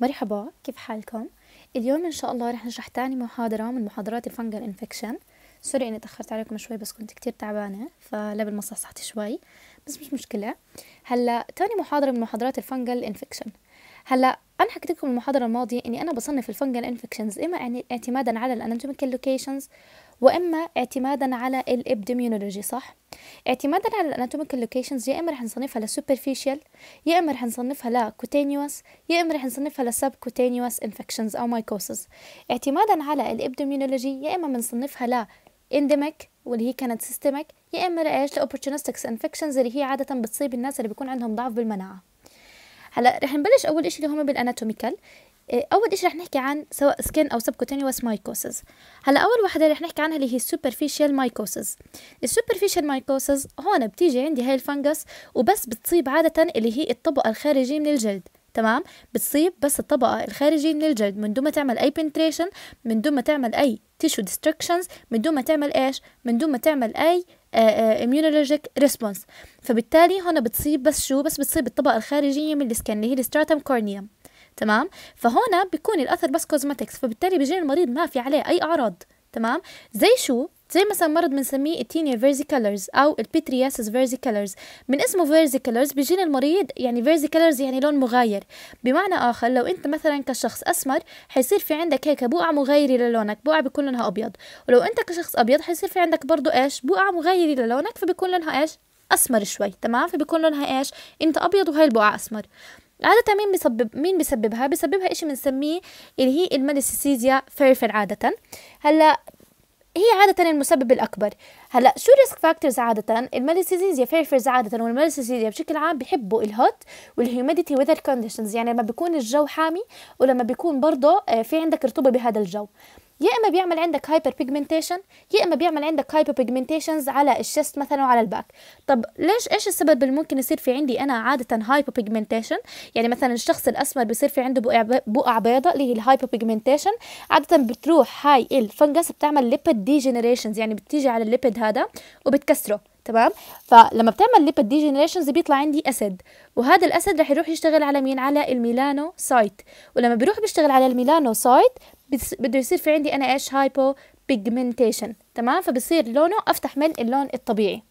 مرحبا كيف حالكم؟ اليوم إن شاء الله رح نشرح تاني محاضرة من محاضرات الفنجر انفكشن سوري إني تأخرت عليكم شوي بس كنت كتير تعبانة فلبل ما صحصحت شوي بس مش مشكلة هلا تاني محاضرة من محاضرات الفنجر انفكشن هلا انا حكيت لكم المحاضره الماضيه اني انا بصنف الفنجر انفكشنز اما اعتمادا على الاناتوميكال لوكيشنز واما اعتمادا على الابديميولوجي صح اعتمادا على الاناتوميكال لوكيشنز يا اما رح نصنفها لسوبرفيشال يا اما رح نصنفها لكوتينيوس يا اما رح نصنفها لسب كوتينيوس انفكشنز او مايكوسس اعتمادا على الابديميولوجي يا اما بنصنفها ل انديميك واللي هي كانت سيستميك يا اما ايش لاوبورتونستكس انفكشنز اللي هي عاده بتصيب الناس اللي بيكون عندهم ضعف بالمناعه هلا رح نبلش اول شيء اللي هم بالاناتوميكال إيه، اول شيء رح نحكي عن سواء سكن او سبكوتينيوس مايكوسز هلا اول وحده رح نحكي عنها اللي هي السوبرفيشال مايكوسز السوبرفيشال مايكوسز هون بتيجي عندي هاي الفنجس وبس بتصيب عاده اللي هي الطبقه الخارجيه من الجلد تمام بتصيب بس الطبقه الخارجيه من الجلد من دون ما تعمل اي بنتريشن من دون ما تعمل اي تيشو ديستركشنز من دون ما تعمل ايش من دون ما تعمل اي آه، آه، immunologic ريسبونس فبالتالي هون بتصيب بس شو بس بتصيب الطبقه الخارجيه من السكن اللي هي الستراتم كورنيوم تمام فهنا بيكون الاثر بس كوزماتكس فبالتالي بيجي المريض ما في عليه اي اعراض تمام زي شو زي مثلا مرض بنسميه التينيا كلرز او البيترياسس كلرز من اسمه فيرزي كلرز بيجينا المريض يعني فيرزي كلرز يعني لون مغاير بمعنى اخر لو انت مثلا كشخص اسمر حيصير في عندك هيك بقع مغايره للونك بقع بيكون لونها ابيض ولو انت كشخص ابيض حيصير في عندك برضو ايش بقع مغايره للونك فبيكون لونها ايش اسمر شوي تمام فبيكون لونها ايش انت ابيض وهي البقعه اسمر عادة مين بيسبب مين بيسببها بيسببها إشي بنسميه اللي هي الماليسيزيا فيرفر عادة هلا هي عادة المسبب الأكبر هلا شو ريسك فاكتورز عادة الماليسيزيا فيرفرز عادة والماليسيزيا بشكل عام بحبوا الهوت والهيوميديتي وذر كونديشنز يعني لما بيكون الجو حامي ولما بيكون برضه آه، في عندك رطوبة بهذا الجو يا اما بيعمل عندك هايبر بيجمنتيشن يا اما بيعمل عندك هايبر بيجمنتيشنز على الشست مثلا وعلى الباك طب ليش ايش السبب اللي ممكن يصير في عندي انا عاده هايبر بيجمنتيشن يعني مثلا الشخص الاسمر بيصير في عنده بقع بيضاء اللي هي الهايبر بيجمنتيشن عاده بتروح هاي الفنجس بتعمل ليبيد ديجنريشنز يعني بتيجي على الليبيد هذا وبتكسره تمام فلما بتعمل ليبيد ديجنريشنز بيطلع عندي اسد وهذا الاسد رح يروح يشتغل على مين على الميلانو سايت ولما بيروح بيشتغل على الميلانو سايت بده يصير في عندي أنا إيش هايبو بيجمنتيشن تمام فبصير لونه أفتح من اللون الطبيعي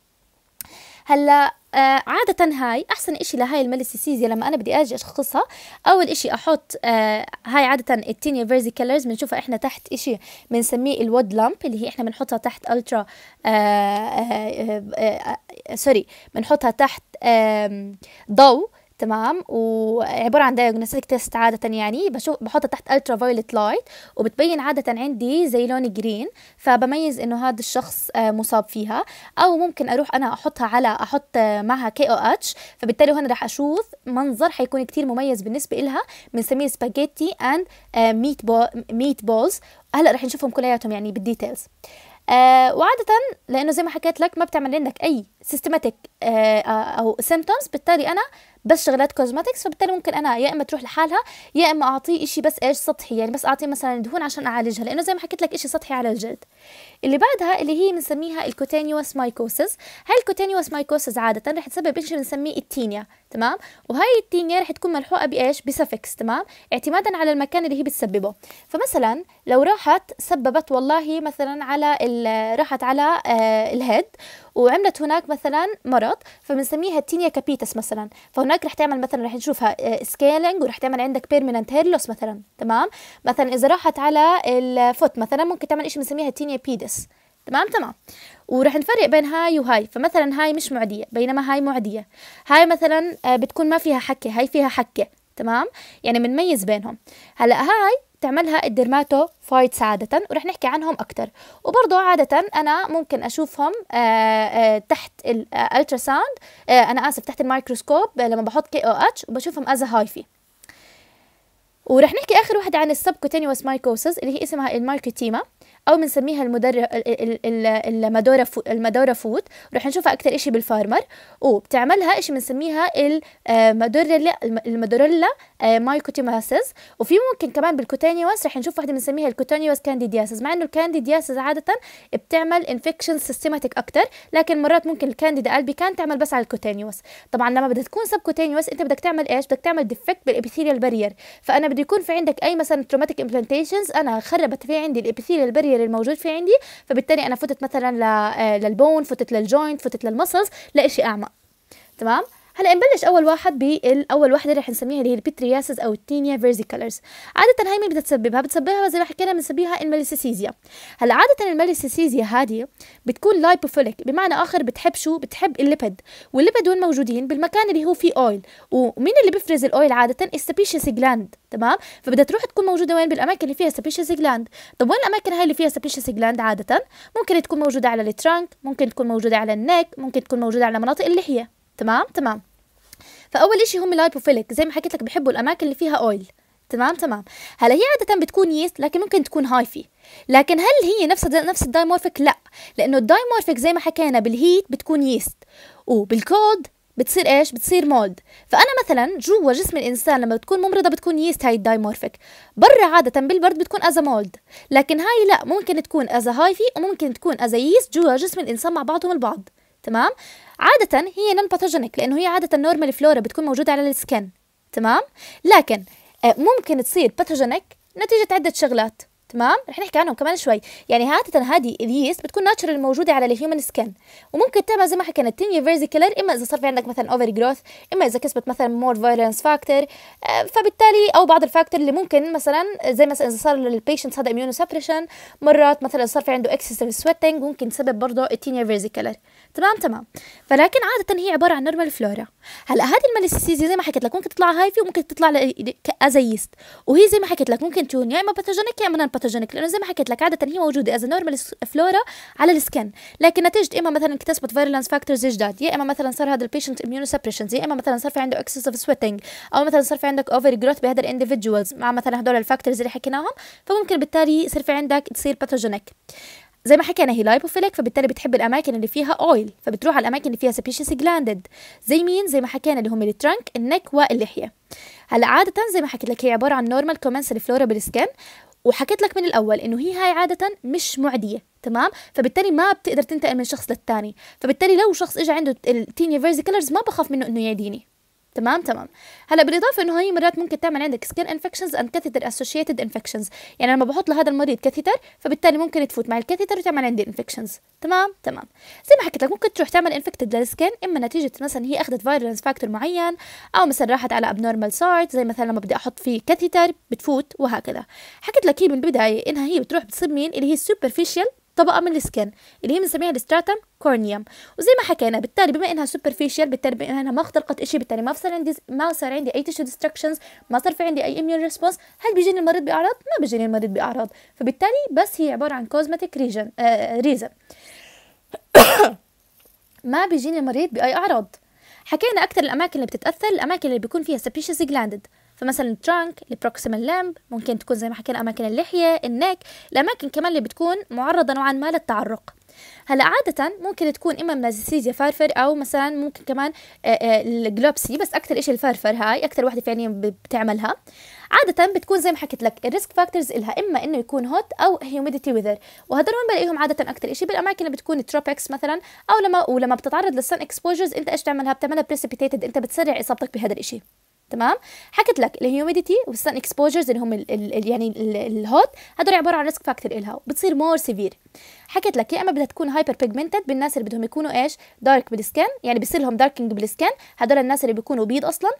هلا آه عادة هاي أحسن إشي لهاي الميليسيسيزيا لما أنا بدي أجي أشخصها أول إشي أحط آه هاي عادة التينيا فيرزي كلرز بنشوفها إحنا تحت إشي بنسميه الود لامب اللي هي إحنا بنحطها تحت ألترا آه آه آه آه سوري آه، آه، بنحطها تحت آه ضوء تمام وعباره عن دايجنوستيك تيست عاده يعني بشوف بحطها تحت الترا فايولت لايت وبتبين عاده عندي زي لون جرين فبميز انه هذا الشخص آه، مصاب فيها او ممكن اروح انا احطها على احط آه، معها كي او اتش فبالتالي هنا راح اشوف منظر حيكون كتير مميز بالنسبه لها بنسميه سباجيتي اند ميت بول ميت بولز هلا راح نشوفهم كلياتهم يعني بالديتيلز آه وعادة لأنه زي ما حكيت لك ما بتعمل عندك أي سيستماتيك آه،, آه أو سيمتومز بالتالي أنا بس شغلات كوزماتكس فبالتالي ممكن انا يا اما تروح لحالها يا اما اعطيه شيء بس ايش سطحي يعني بس اعطيه مثلا دهون عشان اعالجها لانه زي ما حكيت لك شيء سطحي على الجلد اللي بعدها اللي هي بنسميها الكوتينيوس مايكوسس هاي الكوتينيوس مايكوسيس عاده رح تسبب شيء بنسميه التينيا تمام وهي التينيا رح تكون ملحوقه بايش بسفكس تمام اعتمادا على المكان اللي هي بتسببه فمثلا لو راحت سببت والله مثلا على راحت على آه الهيد وعملت هناك مثلا مرض فبنسميها التينيا كابيتس مثلا فهناك رح تعمل مثلا رح نشوفها سكيلينج آه، ورح تعمل عندك بيرمننت هير لوس مثلا تمام مثلا اذا راحت على الفوت مثلا ممكن تعمل شيء بنسميها التينيا بيدس تمام تمام ورح نفرق بين هاي وهاي فمثلا هاي مش معدية بينما هاي معدية هاي مثلا آه، بتكون ما فيها حكة هاي فيها حكة تمام يعني بنميز بينهم هلا هاي بتعملها فايتس عادة ورح نحكي عنهم أكتر وبرضو عادة أنا ممكن أشوفهم آه، آه، تحت الألترا آه، ساوند أنا آسف تحت الميكروسكوب لما بحط كي أو اتش وبشوفهم أز هايفي ورح نحكي آخر واحدة عن السبكوتينيوس مايكوسز اللي هي اسمها المايكوتيما او بنسميها المدرب المدوره المدوره فوت رح نشوفها اكثر شيء بالفارمر وبتعملها شيء بنسميها آه، المدوريلا المدوريلا آه، مايكوتيماسيس وفي ممكن كمان بالكوتانيوس رح نشوف واحدة بنسميها الكوتانيوس كانديدياسيس مع انه الكانديدياسيس عاده بتعمل انفكشن سيستماتيك اكثر لكن مرات ممكن الكانديدا البيكان تعمل بس على الكوتانيوس طبعا لما بدها تكون سب كوتانيوس انت بدك تعمل ايش بدك تعمل ديفكت بالابيثيريال بارير فانا بده يكون في عندك اي مثلا تروماتيك امبلانتيشنز انا خربت في عندي الابيثيريال بارير التغير الموجود في عندي فبالتالي انا فتت مثلا آه، للبون فتت للجوينت فتت للمسلز لاشي اعمق تمام هلا نبلش اول واحد بالاول وحده رح نسميها اللي هي البترياسز او التينيا فيرزيكولرز عاده هاي مين بتسببها بتسببها زي ما حكينا بنسميها الماليسيسيزيا هلا عاده الماليسيسيزيا هذه بتكون لايبوفيليك بمعنى اخر بتحب شو بتحب الليبيد والليبيد وين موجودين بالمكان اللي هو فيه اويل ومين اللي بيفرز الاويل عاده السبيشيس جلاند تمام فبدها تروح تكون موجوده وين بالاماكن اللي فيها سبيشيس جلاند طب وين الاماكن هاي اللي فيها سبيشيس جلاند عاده ممكن تكون موجوده على الترانك ممكن تكون موجوده على النك ممكن تكون موجوده على مناطق اللحيه تمام تمام فاول إشي هم لايبوفيلك زي ما حكيت لك بحبوا الاماكن اللي فيها اويل تمام تمام هلا هي عاده بتكون يست لكن ممكن تكون هايفي لكن هل هي نفس نفس الدايمورفيك لا لانه الدايمورفيك زي ما حكينا بالهيت بتكون يست وبالكود بتصير ايش بتصير مولد فانا مثلا جوا جسم الانسان لما بتكون ممرضه بتكون يست هاي الدايمورفيك برا عاده بالبرد بتكون از مولد لكن هاي لا ممكن تكون از هايفي وممكن تكون از يست جوا جسم الانسان مع بعضهم البعض تمام عادة هي نون باثوجينيك لأنه هي عادة نورمال فلورا بتكون موجودة على السكن تمام لكن آه، ممكن تصير باثوجينيك نتيجة عدة شغلات تمام رح نحكي عنهم كمان شوي يعني عادة هذه اليست بتكون ناتشرال موجودة على الهيومن سكن وممكن تعمل زي ما حكينا فيرزي كلر إما إذا صار في عندك مثلا أوفر جروث إما إذا كسبت مثلا مور فيرنس فاكتور فبالتالي أو بعض الفاكتور اللي ممكن مثلا زي مثلا إذا صار للبيشنت هذا إميونو سبريشن مرات مثلا صار في عنده اكسسيف سويتنج ممكن تسبب برضه التنية فيرزيكلر تمام تمام فلكن عاده هي عباره عن نورمال فلورا هلا هذه الماليسيسيزيا زي ما حكيت لك ممكن تطلع هايفي وممكن تطلع ازيست وهي زي ما حكيت لك ممكن تكون يا اما باثوجينيك يا اما نون باثوجينيك لانه زي ما حكيت لك عاده هي موجوده از نورمال فلورا على السكن لكن نتيجه اما مثلا اكتسبت فيرلانس فاكتورز جداد يا اما مثلا صار هذا البيشنت اميونو سبريشنز يا اما مثلا صار في عنده اكسس اوف سويتنج او مثلا صار في عندك اوفر جروث بهذا الانديفيدجوالز مع مثلا هدول الفاكتورز اللي حكيناهم فممكن بالتالي يصير في عندك تصير باثوجينيك زي ما حكينا هي لايبوفيليك فبالتالي بتحب الاماكن اللي فيها اويل فبتروح على الاماكن اللي فيها سبيشيس جلاندد زي مين زي ما حكينا اللي هم الترنك النك واللحيه هلا عاده زي ما حكيت لك هي عباره عن نورمال كومنس فلورا بالسكن وحكيت لك من الاول انه هي هاي عاده مش معديه تمام فبالتالي ما بتقدر تنتقل من شخص للتاني فبالتالي لو شخص اجى عنده التينيا كلرز ما بخاف منه انه يعديني تمام تمام هلا بالاضافه انه هي مرات ممكن تعمل عندك سكين انفكشنز اند كاثيتر اسوشيتد انفكشنز يعني لما بحط لهذا المريض كاثيتر فبالتالي ممكن تفوت مع الكاثيتر وتعمل عندي انفكشنز تمام تمام زي ما حكيت لك ممكن تروح تعمل انفكتد للسكين اما نتيجه مثلا هي اخذت فايرلنس فاكتور معين او مثلا راحت على ابنورمال سارت زي مثلا لما بدي احط فيه كاثيتر بتفوت وهكذا حكيت لك هي من البدايه انها هي بتروح بتصيب مين اللي هي السوبرفيشال طبقه من السكن اللي هي بنسميها الستراتم كورنيوم وزي ما حكينا بالتالي بما انها سوبرفيشال بالتالي بما انها ما اخترقت شيء بالتالي ما صار عندي ما صار عندي اي تيشو ديستركشنز ما صار في عندي اي اميون ريسبونس هل بيجيني المريض باعراض ما بيجيني المريض باعراض فبالتالي بس هي عباره عن كوزمتيك ريجن ريزن ما بيجيني المريض باي اعراض حكينا اكثر الاماكن اللي بتتاثر الاماكن اللي بيكون فيها سبيشيس جلاندد فمثلا الترانك البروكسيمال لامب ممكن تكون زي ما حكينا اماكن اللحيه النك الاماكن كمان اللي بتكون معرضه نوعا ما للتعرق هلا عادة ممكن تكون إما منازيسيزيا فارفر أو مثلا ممكن كمان آه، آه، الجلوبسي بس أكثر إشي الفارفر هاي أكثر وحدة فعليا بتعملها عادة بتكون زي ما حكيت لك الريسك فاكتورز إلها إما إنه يكون هوت أو هيوميديتي ويذر وهدول وين بلاقيهم عادة أكثر إشي بالأماكن اللي بتكون تروبكس مثلا أو لما ولما بتتعرض للسن اكسبوجرز أنت إيش تعملها بتعملها بريسيبيتيتد أنت بتسرع إصابتك بهذا الإشي تمام حكيت لك الهيوميديتي والسن اكسبوجرز اللي هم ال ال يعني الهوت هدول عباره عن ريسك فاكتور إلها وبتصير مور سيفير حكيت لك يا اما بدها تكون هايبر بيجمنتد بالناس اللي بدهم يكونوا ايش دارك بالسكن يعني بصير لهم داركينج بالسكن هدول الناس اللي بيكونوا بيض اصلا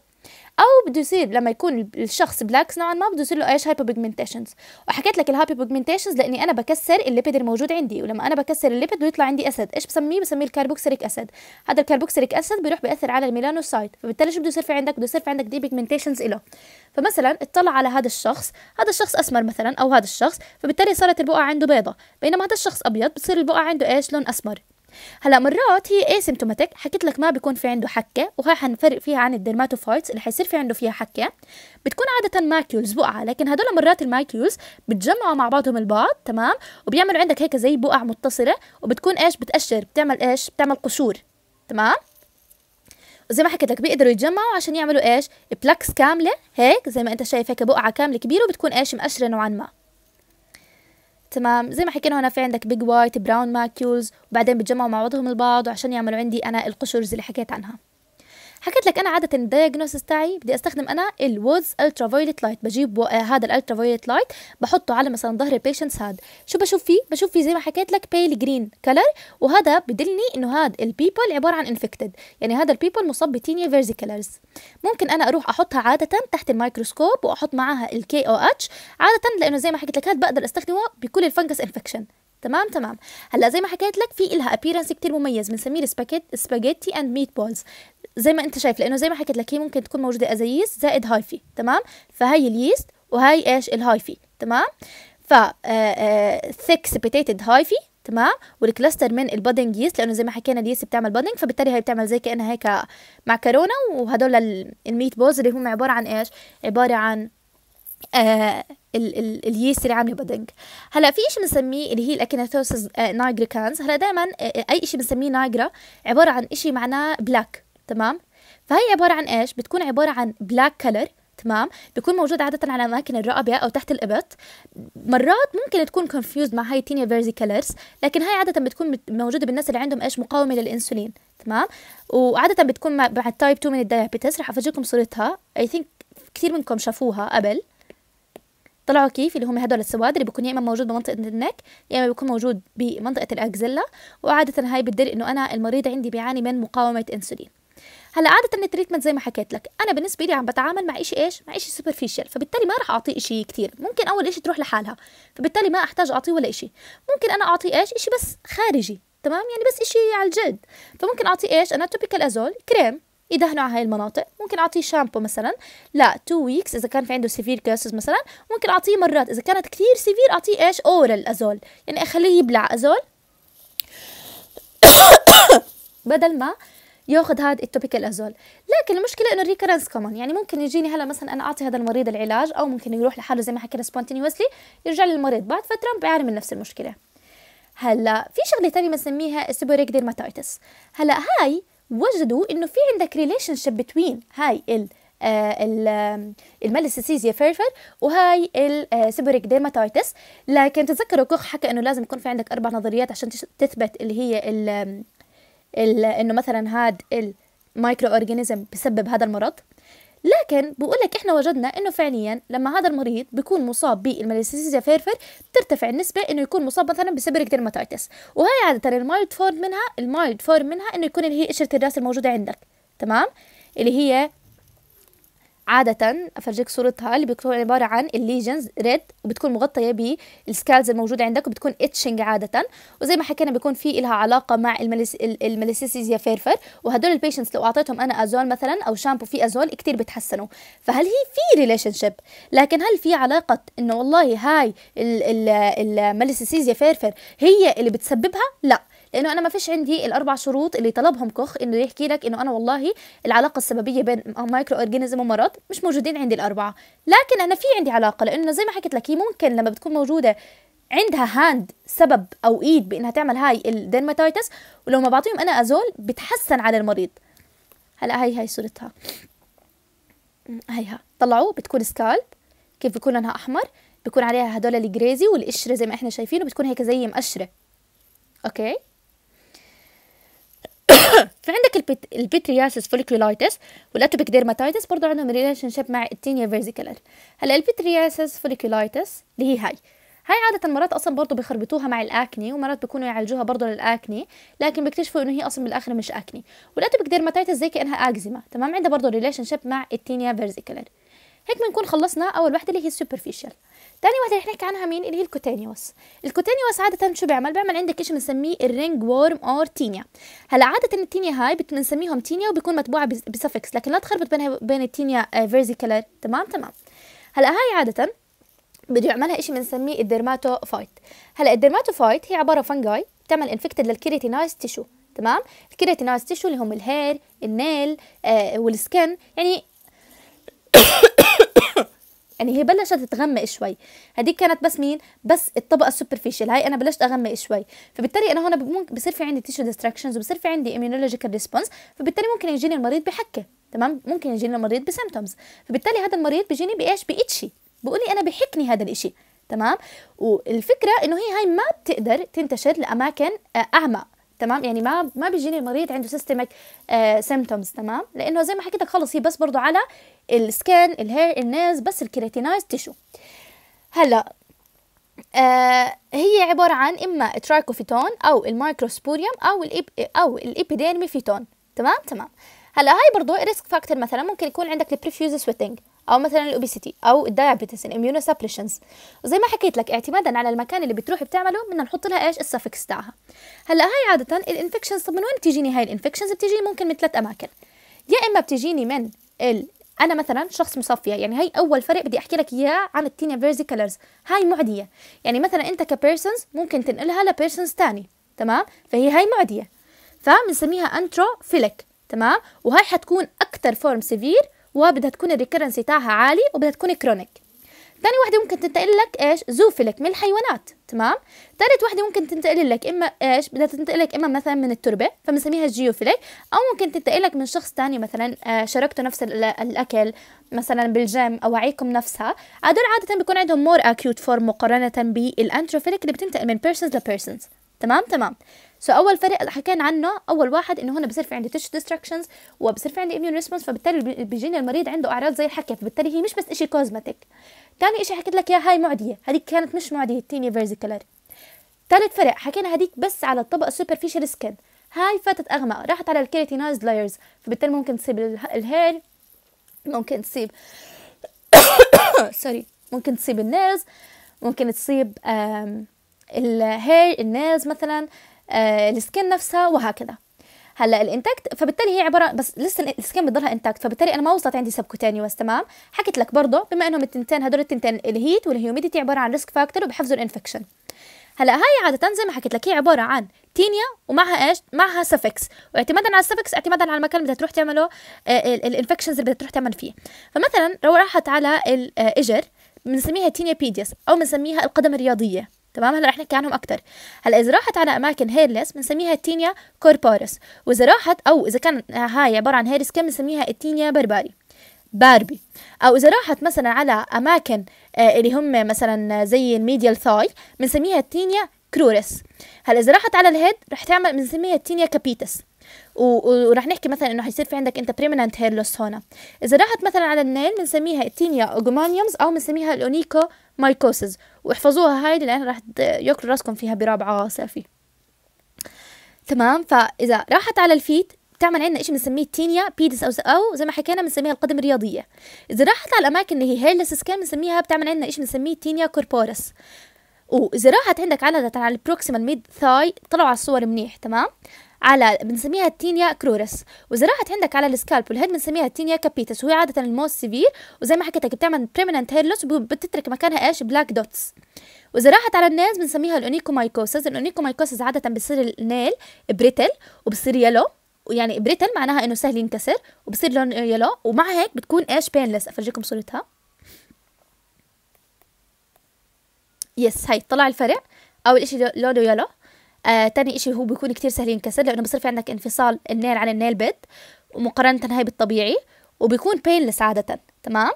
او بده يصير لما يكون الشخص بلاكس نوعا ما بده يصير له ايش هايبر بيجمنتيشنز وحكيت لك الهايبر بيجمنتيشنز لاني انا بكسر الليبيد الموجود عندي ولما انا بكسر الليبيد بيطلع عندي اسد ايش بسميه بسميه الكاربوكسيليك اسد هذا الكاربوكسيليك اسد بيروح بياثر على الميلانوسايت فبالتالي شو بده يصير في عندك بده يصير في عندك دي بيجمنتيشنز له فمثلا اطلع على هذا الشخص هذا الشخص اسمر مثلا او هذا الشخص فبالتالي صارت البقع عنده بيضة بينما هذا الشخص ابيض بتصير البقع عنده ايش لون اسمر هلا مرات هي سيمتوماتيك ايه حكيت لك ما بيكون في عنده حكه وهي حنفرق فيها عن الدرماتوفايتس اللي حيصير في عنده فيها حكه بتكون عاده ماكيولز بقعه لكن هدول مرات الماكيولز بتجمعوا مع بعضهم البعض تمام وبيعملوا عندك هيك زي بقع متصله وبتكون ايش بتاشر بتعمل ايش بتعمل قشور تمام وزي ما حكيت لك بيقدروا يتجمعوا عشان يعملوا ايش بلاكس كامله هيك زي ما انت شايف هيك بقعه كامله كبيره وبتكون ايش مقشره نوعا ما تمام زي ما حكينا هنا في عندك بيج وايت براون ماكيولز وبعدين بتجمعوا مع بعضهم البعض وعشان يعملوا عندي انا القشرز اللي حكيت عنها حكيت لك انا عاده الدايجنوستس تاعي بدي استخدم انا الوودز الترا فايوليت لايت بجيب آه، هذا الالترا فايوليت لايت بحطه على مثلا ظهر البيشنتس هاد شو بشوف فيه بشوف فيه زي ما حكيت لك بيل جرين كلر وهذا بدلني انه هاد البيبل عباره عن انفكتد يعني هذا البيبل مصاب بتينيا كلرز ممكن انا اروح احطها عاده تحت الميكروسكوب واحط معاها الكي او اتش عاده لانه زي ما حكيت لك هاد بقدر استخدمه بكل الفنجس انفكشن تمام تمام هلا زي ما حكيت لك في إلها ابييرنس كتير مميز بنسميه سباكيت سباجيتي اند ميت بولز زي ما انت شايف لانه زي ما حكيت لك هي ممكن تكون موجوده از ييست زائد هايفي تمام فهي اليست وهي ايش الهايفي تمام ف ثيك سبيتيتد هايفي تمام والكلاستر من البادنج يست لانه زي ما حكينا اليست بتعمل بادنج فبالتالي هي بتعمل زي كانها هيك معكرونه وهدول الميت بولز اللي هم عباره عن ايش عباره عن آه ال ال اليست اللي عامله يبدق هلا في شيء بنسميه اللي هي آه، نايجرا نايجريكانز هلا دائما آه، آه، اي شيء بنسميه نايجرا عباره عن شيء معناه بلاك تمام فهي عباره عن ايش بتكون عباره عن بلاك كلر تمام بيكون موجود عاده على اماكن الرقبه او تحت الابط مرات ممكن تكون كونفيوز مع هاي تينيا فيرزي كلرز لكن هاي عاده بتكون موجوده بالناس اللي عندهم ايش مقاومه للانسولين تمام وعاده بتكون مع التايب 2 من الدايابيتس رح افرجيكم صورتها اي ثينك كثير منكم شافوها قبل طلعوا كيف اللي هم هدول السواد اللي بيكون يا اما موجود بمنطقه النك يا اما بيكون موجود بمنطقه الاكزيلا وعاده هاي بتدل انه انا المريض عندي بيعاني من مقاومه انسولين هلا عاده التريتمنت زي ما حكيت لك انا بالنسبه لي عم بتعامل مع شيء ايش مع شيء سوبرفيشال فبالتالي ما راح اعطيه شيء كثير ممكن اول شيء تروح لحالها فبالتالي ما احتاج اعطيه ولا شيء ممكن انا اعطيه ايش شيء بس خارجي تمام يعني بس شيء على الجلد فممكن اعطيه ايش انا توبيكال ازول كريم يدهنوا على هاي المناطق ممكن اعطيه شامبو مثلا لا 2 ويكس اذا كان في عنده سيفير كاسز مثلا ممكن اعطيه مرات اذا كانت كثير سيفير اعطيه ايش اورال ازول يعني اخليه يبلع ازول بدل ما ياخذ هذا التوبيكال ازول لكن المشكله انه الريكرنس كومن يعني ممكن يجيني هلا مثلا انا اعطي هذا المريض العلاج او ممكن يروح لحاله زي ما حكينا سبونتينيوسلي يرجع للمريض بعد فتره بيعاني من نفس المشكله هلا في شغله ثانيه بنسميها السيبوريك ديرماتايتس هلا هاي وجدوا انه في عندك ريليشن شيب بتوين هاي ال آه، الماليسيسيزيا فيرفر وهاي السيبريك ديرماتايتس آه، لكن تذكروا كوخ حكى انه لازم يكون في عندك اربع نظريات عشان تثبت اللي هي الـ الـ انه مثلا هاد المايكرو اورجانيزم بسبب هذا المرض لكن بقول لك احنا وجدنا انه فعليا لما هذا المريض بيكون مصاب بالماليسيسيا فيرفر بترتفع النسبه انه يكون مصاب مثلا بسبريك ديرماتايتس وهي عاده المايلد فورم منها المايلد فورم منها انه يكون اللي هي قشره الراس الموجوده عندك تمام اللي هي عادة أفرجيك صورتها اللي بتكون عبارة عن الليجنز ريد وبتكون مغطية بالسكالز الموجودة عندك وبتكون اتشنج عادة وزي ما حكينا بيكون في لها علاقة مع الماليسيسيز يا فيرفر وهدول البيشنتس لو أعطيتهم أنا أزول مثلا أو شامبو فيه أزول كتير بتحسنوا فهل هي في ريليشن شيب لكن هل في علاقة إنه والله هاي الماليسيسيز يا فيرفر هي اللي بتسببها؟ لا لانه انا ما فيش عندي الاربع شروط اللي طلبهم كوخ انه يحكي لك انه انا والله العلاقه السببيه بين مايكرو اورجانيزم ومرض مش موجودين عندي الاربعه لكن انا في عندي علاقه لانه زي ما حكيت لك هي ممكن لما بتكون موجوده عندها هاند سبب او ايد بانها تعمل هاي الديرماتايتس ولو ما بعطيهم انا ازول بتحسن على المريض هلا هاي هاي صورتها هيها طلعوا بتكون سكالب كيف بيكون لونها احمر بيكون عليها هدول الجريزي والقشره زي ما احنا شايفين وبتكون هيك زي مقشره اوكي في عندك البت... البترياسيس فوليكولايتس والاتوبيك برضه عندهم ريليشن شيب مع التينيا فيرزيكلر هلا البترياسيس فوليكولايتس اللي هي هاي هاي عادة مرات أصلا برضه بيخربطوها مع الأكني ومرات بيكونوا يعالجوها برضه للأكني لكن بيكتشفوا إنه هي أصلا بالآخر مش أكني والأتوبيك ديرماتايتس زي كأنها أكزيما تمام عندها برضه ريليشن شيب مع التينيا فيرزيكلر هيك بنكون خلصنا اول وحده اللي هي السوبرفيشال تاني وحده رح نحكي عنها مين اللي هي الكوتينيوس الكوتينيوس عاده شو بيعمل بيعمل عندك شيء بنسميه الرينج وورم اور تينيا هلا عاده التينيا هاي بنسميهم تينيا وبيكون مطبوعه بسفكس لكن لا تخربط بينها بين التينيا آه، فيرزيكلر تمام تمام هلا هاي عاده بده يعملها شيء بنسميه الديرماتوفايت هلا الديرماتوفايت هي عباره فنجاي بتعمل انفكتد للكيريتينايز تيشو تمام الكيراتينايز تيشو اللي هم الهير النيل آه والسكن يعني يعني هي بلشت تغمق شوي هذيك كانت بس مين بس الطبقه السوبرفيشال هاي انا بلشت اغمق شوي فبالتالي انا هون ممكن بصير في عندي تيشو ديستراكشنز وبصير في عندي اميونولوجيكال ريسبونس فبالتالي ممكن يجيني المريض بحكه تمام ممكن يجيني المريض بسيمتومز فبالتالي هذا المريض بيجيني بايش بيتشي بقول لي انا بحكني هذا الإشي تمام والفكره انه هي هاي ما بتقدر تنتشر لاماكن آه، اعمى تمام يعني ما ما بيجيني المريض عنده سيستمك آه سيمتومز تمام لانه زي ما حكيت لك خلص هي بس برضه على السكين الهير النيز بس الكيراتينايز تيشو هلا آه هي عبارة عن إما ترايكوفيتون أو المايكروسبوريوم أو الإب أو الإبيديرمي فيتون تمام تمام هلا هاي برضه ريسك فاكتور مثلا ممكن يكون عندك البريفيوز سويتنج او مثلا الاوبيسيتي او الدايابيتس الاميونو سابريشنز وزي ما حكيت لك اعتمادا على المكان اللي بتروح بتعمله بدنا نحط لها ايش السفكس تاعها هلا هاي عاده الانفكشنز طب من وين بتجيني هاي الانفكشنز بتجيني ممكن من ثلاث اماكن يا اما بتجيني من ال انا مثلا شخص مصفيه يعني هي اول فرق بدي احكي لك اياه عن التينيا فيرزي كلرز هاي معديه يعني مثلا انت كبيرسونز ممكن تنقلها لبيرسونز تاني تمام فهي هاي معديه فبنسميها انتروفيلك تمام وهاي حتكون اكثر فورم سيفير وبدها تكون الريكرنسي تاعها عالي وبدها تكون كرونيك ثاني وحده ممكن تنتقل لك ايش زوفلك من الحيوانات تمام ثالث وحده ممكن تنتقل لك اما ايش بدها تنتقل لك اما مثلا من التربه فبنسميها الجيوفيليك او ممكن تنتقل لك من شخص ثاني مثلا آه، شاركته نفس الاكل مثلا بالجيم عيكم نفسها هدول عاده بيكون عندهم مور اكيوت فورم مقارنه بالانتروفيلك اللي بتنتقل من بيرسونز لبيرسونز تمام تمام سو so اول فرق حكينا عنه اول واحد انه هنا بصير في عندي تيش ديستراكشنز وبصير في عندي اميون ريسبونس فبالتالي بيجيني المريض عنده اعراض زي الحكي فبالتالي هي مش بس شيء كوزمتيك ثاني شيء حكيت لك يا هاي معديه هذيك كانت مش معديه تيني فيرزيكولاري ثالث فرق حكينا هذيك بس على الطبقه السوبرفيشال سكين هاي فاتت اغمى راحت على الكيريتينايز لايرز فبالتالي ممكن تصيب الهير ممكن تصيب سوري ممكن تصيب النيلز ممكن تصيب الهير النيلز مثلا آه، السكين نفسها وهكذا هلا الانتاكت فبالتالي هي عباره بس لسه السكين بتضلها انتاكت فبالتالي انا ما وصلت عندي سبكوتينيوس تمام حكيت لك برضه بما انهم التنتين هدول التنتين الهيت والهيوميديتي عباره عن ريسك فاكتور وبحفظوا الانفكشن هلا هاي عادة زي ما حكيت لك هي عبارة عن تينيا ومعها ايش؟ معها سفكس واعتمادا على السفكس اعتمادا على المكان اللي بدها تروح تعمله آه، الانفكشنز اللي بدها تروح تعمل فيه فمثلا لو راحت على الاجر آه، بنسميها تينيا بيديس او بنسميها القدم الرياضية تمام هلا رح نحكي عنهم اكثر هلا اذا راحت على اماكن هيرلس بنسميها التينيا كوربورس واذا راحت او اذا كان هاي عباره عن هيرس كم بنسميها التينيا برباري باربي او اذا راحت مثلا على اماكن آه اللي هم مثلا زي الميديال ثاي بنسميها التينيا كرورس هلا اذا راحت على الهيد رح تعمل بنسميها التينيا كابيتس ورح نحكي مثلا انه حيصير في عندك انت بريمننت هيرلوس هون اذا راحت مثلا على النيل بنسميها التينيا اوجومانيومز او بنسميها الاونيكو مايكوسز واحفظوها هاي لأن راح ياكلوا راسكم فيها برابعه صافي تمام فإذا راحت على الفيت بتعمل عندنا شيء بنسميه تينيا بيدس أو, أو زي ما حكينا بنسميها القدم الرياضية إذا راحت على الأماكن اللي هي هيلس سكان بنسميها بتعمل عندنا شيء بنسميه تينيا كوربورس وإذا راحت عندك عادة على البروكسيمال ميد ثاي طلعوا على الصور منيح تمام على بنسميها التينيا كرورس راحت عندك على السكالب والهيد بنسميها التينيا كابيتس وهي عاده الموست سيفير وزي ما حكيت لك بتعمل بريمننت هير لوس وبتترك مكانها ايش بلاك دوتس راحت على النيلز بنسميها الاونيكومايكوسز الاونيكومايكوسز عادة بصير النيل بريتل وبصير يلو ويعني بريتل معناها انه سهل ينكسر وبصير لون يلو ومع هيك بتكون ايش بينلس افرجيكم صورتها يس هاي طلع الفرع اول اشي لونه يلو آه تاني إشي هو بيكون كتير سهل ينكسر لأنه بصير في عندك انفصال النيل عن النيل بيت ومقارنة هاي بالطبيعي وبيكون بينلس عادة تمام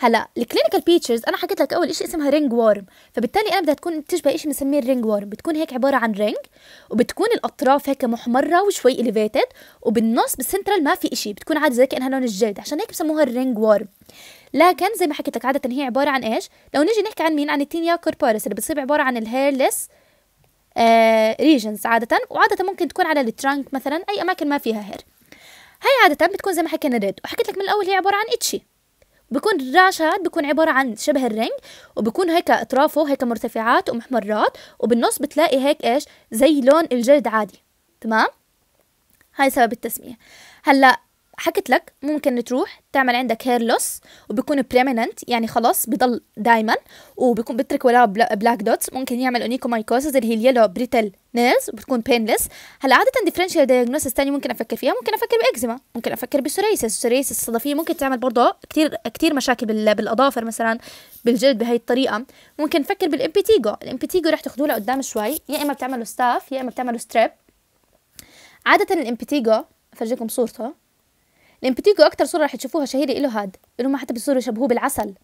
هلا الكلينيكال بيتشرز انا حكيت لك اول شيء اسمها رينج وورم فبالتالي انا بدها تكون بتشبه شيء بنسميه الرينج وورم بتكون هيك عباره عن رينج وبتكون الاطراف هيك محمره وشوي اليفيتد وبالنص بالسنترال ما في شيء بتكون عادي زي كانها لون الجلد عشان هيك بسموها الرينج وورم لكن زي ما حكيت لك عاده هي عباره عن ايش لو نيجي نحكي عن مين عن التينيا كوربوريس اللي بتصير عباره عن الهيرلس ريجنز آه، عادة وعادة ممكن تكون على الترانك مثلا أي أماكن ما فيها هير هاي عادة بتكون زي ما حكينا ريد وحكيت لك من الأول هي عبارة عن اتشي بكون الراشات بكون عبارة عن شبه الرنج وبكون هيك أطرافه هيك مرتفعات ومحمرات وبالنص بتلاقي هيك إيش زي لون الجلد عادي تمام هاي سبب التسمية هلا حكيت لك ممكن تروح تعمل عندك هير لوس وبيكون بريمننت يعني خلاص بضل دايما وبيكون بترك وراه بلاك دوتس ممكن يعمل اونيكومايكوسيس اللي هي اليلو بريتل نيلز وبتكون بينلس هلا عاده ديفرنشال دايغنوسز ثانيه ممكن افكر فيها ممكن افكر باكزيما ممكن افكر بسوريسس السوريسس الصدفيه ممكن تعمل برضه كثير كثير مشاكل بالاظافر مثلا بالجلد بهي الطريقه ممكن نفكر بالامبيتيجو الامبيتيجو رح تاخذوه لقدام شوي يا اما بتعملوا ستاف يا اما بتعملوا ستريب عاده الامبيتيجو افرجيكم صورته الامبتيجو اكتر صوره رح تشوفوها شهيره له هاد انه ما حتى بيصيروا يشبهوه بالعسل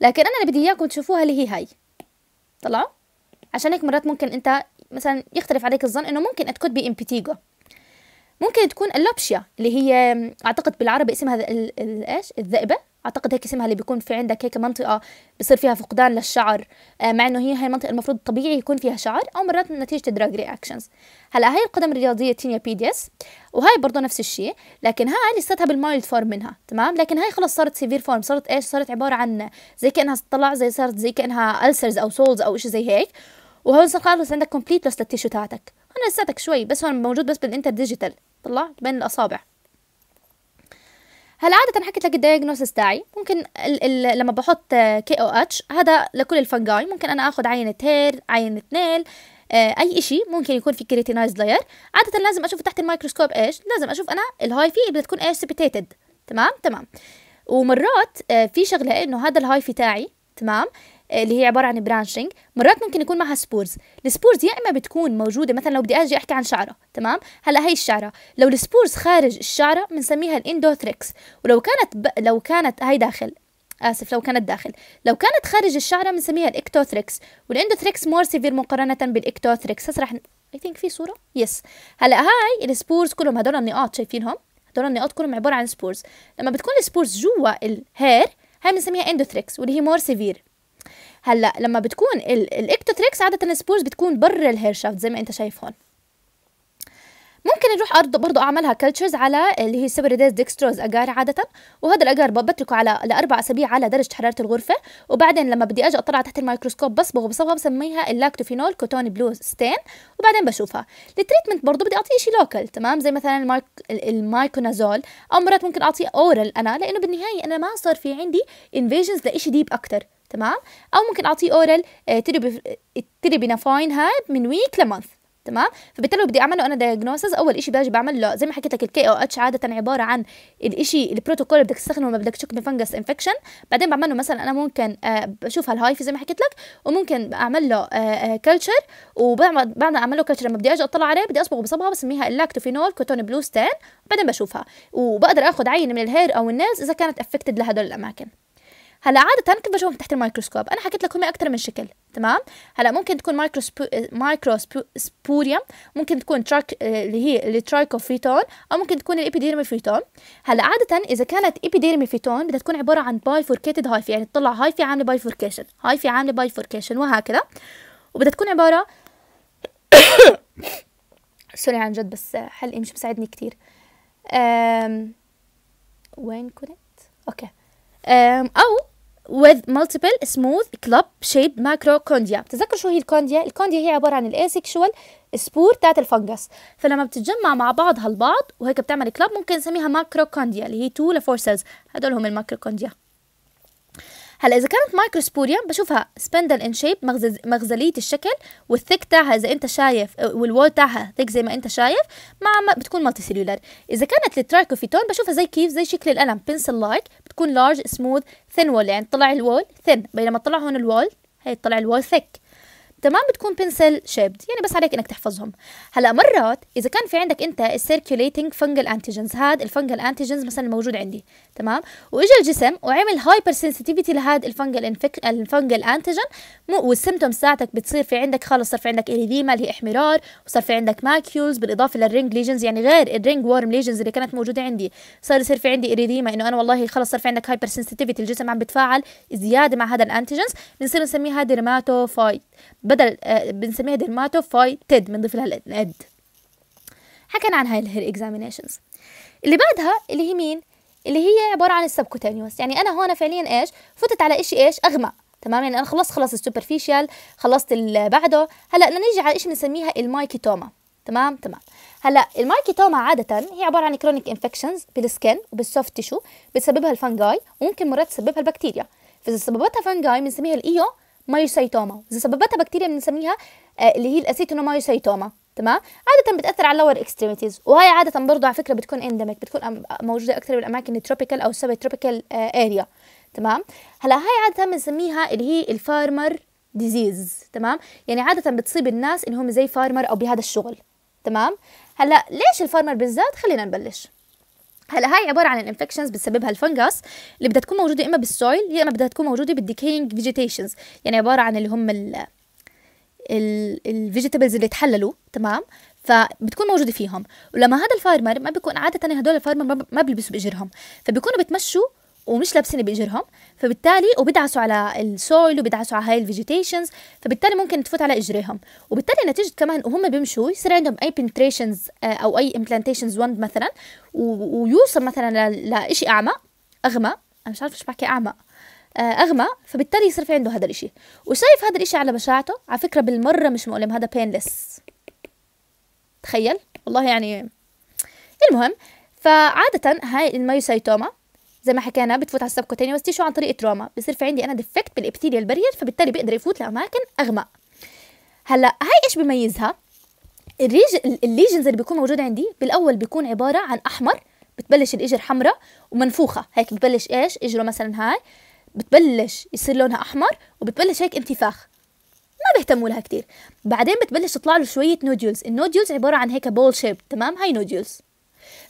لكن انا اللي بدي اياكم تشوفوها اللي هي هاي طلعوا عشان هيك مرات ممكن انت مثلا يختلف عليك الظن انه ممكن تكون بامبتيجو ممكن تكون اللبشيا اللي هي اعتقد بالعربي اسمها ايش الذئبه اعتقد هيك اسمها اللي بيكون في عندك هيك منطقه بصير فيها فقدان للشعر آه، مع انه هي هاي المنطقه المفروض طبيعي يكون فيها شعر او مرات نتيجه دراج رياكشنز هلا هاي القدم الرياضيه تينيا بيديس وهاي برضه نفس الشيء لكن هاي لساتها بالمايلد فورم منها تمام لكن هاي خلص صارت سيفير فورم صارت ايش صارت عباره عن زي كانها طلع زي صارت زي كانها السرز او سولز او شيء زي هيك وهون صار خلص عندك كومبليت لوس تاعتك هون لساتك شوي بس هون موجود بس بالانتر ديجيتال طلع بين الاصابع هلا عادة حكيت لك الدايجنوسيس تاعي ممكن ال ال لما بحط كي او اتش هذا لكل الفنجاي ممكن انا اخذ عينة هير عينة نيل آه، اي اشي ممكن يكون في كريتينايز لاير عاده لازم اشوف تحت الميكروسكوب ايش لازم اشوف انا الهايفي بدها تكون ايرسبيتيتد تمام تمام ومرات آه، في شغله انه هذا الهايفي تاعي تمام آه، اللي هي عباره عن برانشنج مرات ممكن يكون معها سبورز السبورز يا اما بتكون موجوده مثلا لو بدي اجي احكي عن شعره تمام هلا هي الشعره لو السبورز خارج الشعره بنسميها الاندوثريكس ولو كانت ب... لو كانت هي داخل اسف لو كانت داخل لو كانت خارج الشعره بنسميها الاكتوثريكس والاندوثريكس مور سيفير مقارنه بالاكتوثريكس هسه رح اي ثينك في صوره يس yes. هلا هاي السبورز كلهم هدول النقاط شايفينهم هدول النقاط كلهم عباره عن سبورز لما بتكون السبورز جوا الهير هاي بنسميها اندوثريكس واللي هي مور سيفير هلا لما بتكون الاكتوتريكس عاده السبورز بتكون برا شافت زي ما انت شايف هون ممكن نروح ارض برضه اعملها كلتشرز على اللي هي سبريديز ديكستروز اجار عاده وهذا الاجار بتركه على لاربع اسابيع على درجه حراره الغرفه وبعدين لما بدي اجي اطلع تحت الميكروسكوب بصبغه بصبغه بسميها اللاكتوفينول كوتون بلو ستين وبعدين بشوفها التريتمنت برضه بدي اعطيه شيء لوكال تمام زي مثلا المايك... المايكونازول او مرات ممكن اعطيه اورال انا لانه بالنهايه انا ما صار في عندي انفيجنز لشيء ديب اكثر تمام او ممكن اعطيه اورال آه، تريبينافاين آه، هاد من ويك لمانث تمام فبالتالي لو بدي اعمله انا دايجنوسز اول شيء باجي بعمل له زي ما حكيت لك الكي او اتش عاده عباره عن الشيء البروتوكول اللي بدك تستخدمه لما بدك تشك بفنجس انفكشن بعدين بعمل له مثلا انا ممكن آه، بشوف هالهايفي زي ما حكيت لك وممكن اعمل له كلتشر وبعد بعد اعمل له كلتشر لما بدي اجي اطلع عليه بدي اصبغه بصبغه بسميها اللاكتوفينول كوتون بلو ستين وبعدين بشوفها وبقدر اخذ عينه من الهير او النيلز اذا كانت افكتد لهدول الاماكن هلا عادة كيف بشوفهم تحت الميكروسكوب أنا حكيت لكم أكثر من شكل تمام هلا ممكن تكون مايكرو سبوريوم، ممكن تكون تراك اللي هي الترايكوفيتون أو ممكن تكون الإبيديرمي فيتون هلا عادة إذا كانت إبيديرمي فيتون بدها تكون عبارة عن بايفوركيتد هايفي يعني تطلع هايفي عاملة بايفوركيشن هايفي عاملة بايفوركيشن وهكذا وبدها تكون عبارة سوري عن جد بس حلقي مش مساعدني كثير. أم... وين كنت؟ أوكي أو with multiple smooth club shaped macrocondia تذكر شو هي الكونديا الكونديا هي عباره عن الاسيكشوال سبور تاعت الفنجس فلما بتتجمع مع بعضها البعض وهيك بتعمل كلاب ممكن نسميها ماكروكونديا اللي هي تو ل سيلز هدول هم الماكروكونديا هلا اذا كانت مايكروسبوريا بشوفها سبندل ان شيب مغزليه الشكل والثيك تاعها اذا انت شايف آه، والوول تاعها ثيك زي ما انت شايف مع ما بتكون مالتي سيلولر اذا كانت الترايكوفيتون بشوفها زي كيف زي شكل القلم بنسل لايك بتكون لارج سموث ثين وول يعني طلع الوول ثين بينما طلع هون الوول هي طلع الوول ثيك تمام بتكون بنسل شيبد يعني بس عليك انك تحفظهم هلا مرات اذا كان في عندك انت السيركيوليتنج فنجل انتيجنز هاد الفنجل انتيجنز مثلا موجود عندي تمام واجى الجسم وعمل هايبر سنسيتيفيتي لهاد الفنجل انفك... الفنجل انتيجن والسيمتومز تاعتك بتصير في عندك خلص صار في عندك اريديما اللي هي احمرار وصار في عندك ماكيولز بالاضافه للرينج ليجنز يعني غير الرينج وورم ليجنز اللي كانت موجوده عندي صار يصير في عندي اريديما انه انا والله خلص صار في عندك هايبر سنسيتيفيتي الجسم عم بتفاعل زياده مع هذا الانتيجنز بنصير نسميه هذا ريماتوفايت بدل آه، بنسميها ديرماتو فاي بنضيف لها الاد حكينا عن هاي الهير اكزامينيشنز اللي بعدها اللي هي مين اللي هي عباره عن السبكوتينيوس يعني انا هون فعليا ايش فتت على إشي ايش اغمى تمام يعني انا خلصت خلص السوبرفيشال خلصت اللي بعده هلا بدنا نيجي على شيء بنسميها المايكيتوما تمام تمام هلا المايكيتوما عاده هي عباره عن كرونيك انفكشنز بالسكن وبالسوفت تيشو بتسببها الفنجاي وممكن مرات تسببها البكتيريا فاذا سببتها فنجاي بنسميها الايو e مايوسيتوما اذا سببتها بكتيريا بنسميها آه، اللي هي الاسيتونومايوسيتوما تمام عاده بتاثر على اللور اكستريميتيز وهي عاده برضه على فكره بتكون اندميك بتكون موجوده اكثر بالاماكن التروبيكال او السب تروبيكال اريا تمام هلا هاي عاده بنسميها اللي هي الفارمر ديزيز تمام يعني عاده بتصيب الناس اللي هم زي فارمر او بهذا الشغل تمام هلا ليش الفارمر بالذات خلينا نبلش هلا هاي عباره عن الانفكشنز بتسببها الفنجس اللي بدها تكون موجوده اما بالسويل يا اما بدها تكون موجوده بالديكينج فيجيتيشنز يعني عباره عن اللي هم ال الفيجيتابلز اللي تحللوا تمام فبتكون موجوده فيهم ولما هذا الفارمر ما بيكون عاده هدول الفارمر ما بيلبسوا باجرهم فبيكونوا بتمشوا ومش لابسين باجرهم فبالتالي وبدعسوا على السويل وبدعسوا على هاي الفيجيتيشنز فبالتالي ممكن تفوت على اجريهم وبالتالي نتيجه كمان وهم بيمشوا يصير عندهم اي بنتريشنز آه، او اي امبلانتيشنز وند مثلا ويوصل مثلا لشيء اعمى اغمى انا مش عارفه ايش بحكي اعمى آه، اغمى فبالتالي يصير في عنده هذا الاشي وشايف هذا الاشي على بشاعته على فكره بالمره مش مؤلم هذا بينلس تخيل والله يعني المهم فعادة هاي المايوسايتوما زي ما حكينا بتفوت على السبكوتينيوس تيشو عن طريق تروما بصير في عندي انا ديفكت بالابثيريال بارير فبالتالي بيقدر يفوت لاماكن اغمق هلا هاي ايش بميزها الليجنز اللي بيكون موجود عندي بالاول بيكون عباره عن احمر بتبلش الاجر حمراء ومنفوخه هيك بتبلش ايش اجره مثلا هاي بتبلش يصير لونها احمر وبتبلش هيك انتفاخ ما بيهتموا لها كثير بعدين بتبلش تطلع له شويه نوديولز النوديولز عباره عن هيك بول شيب تمام هاي نوديولز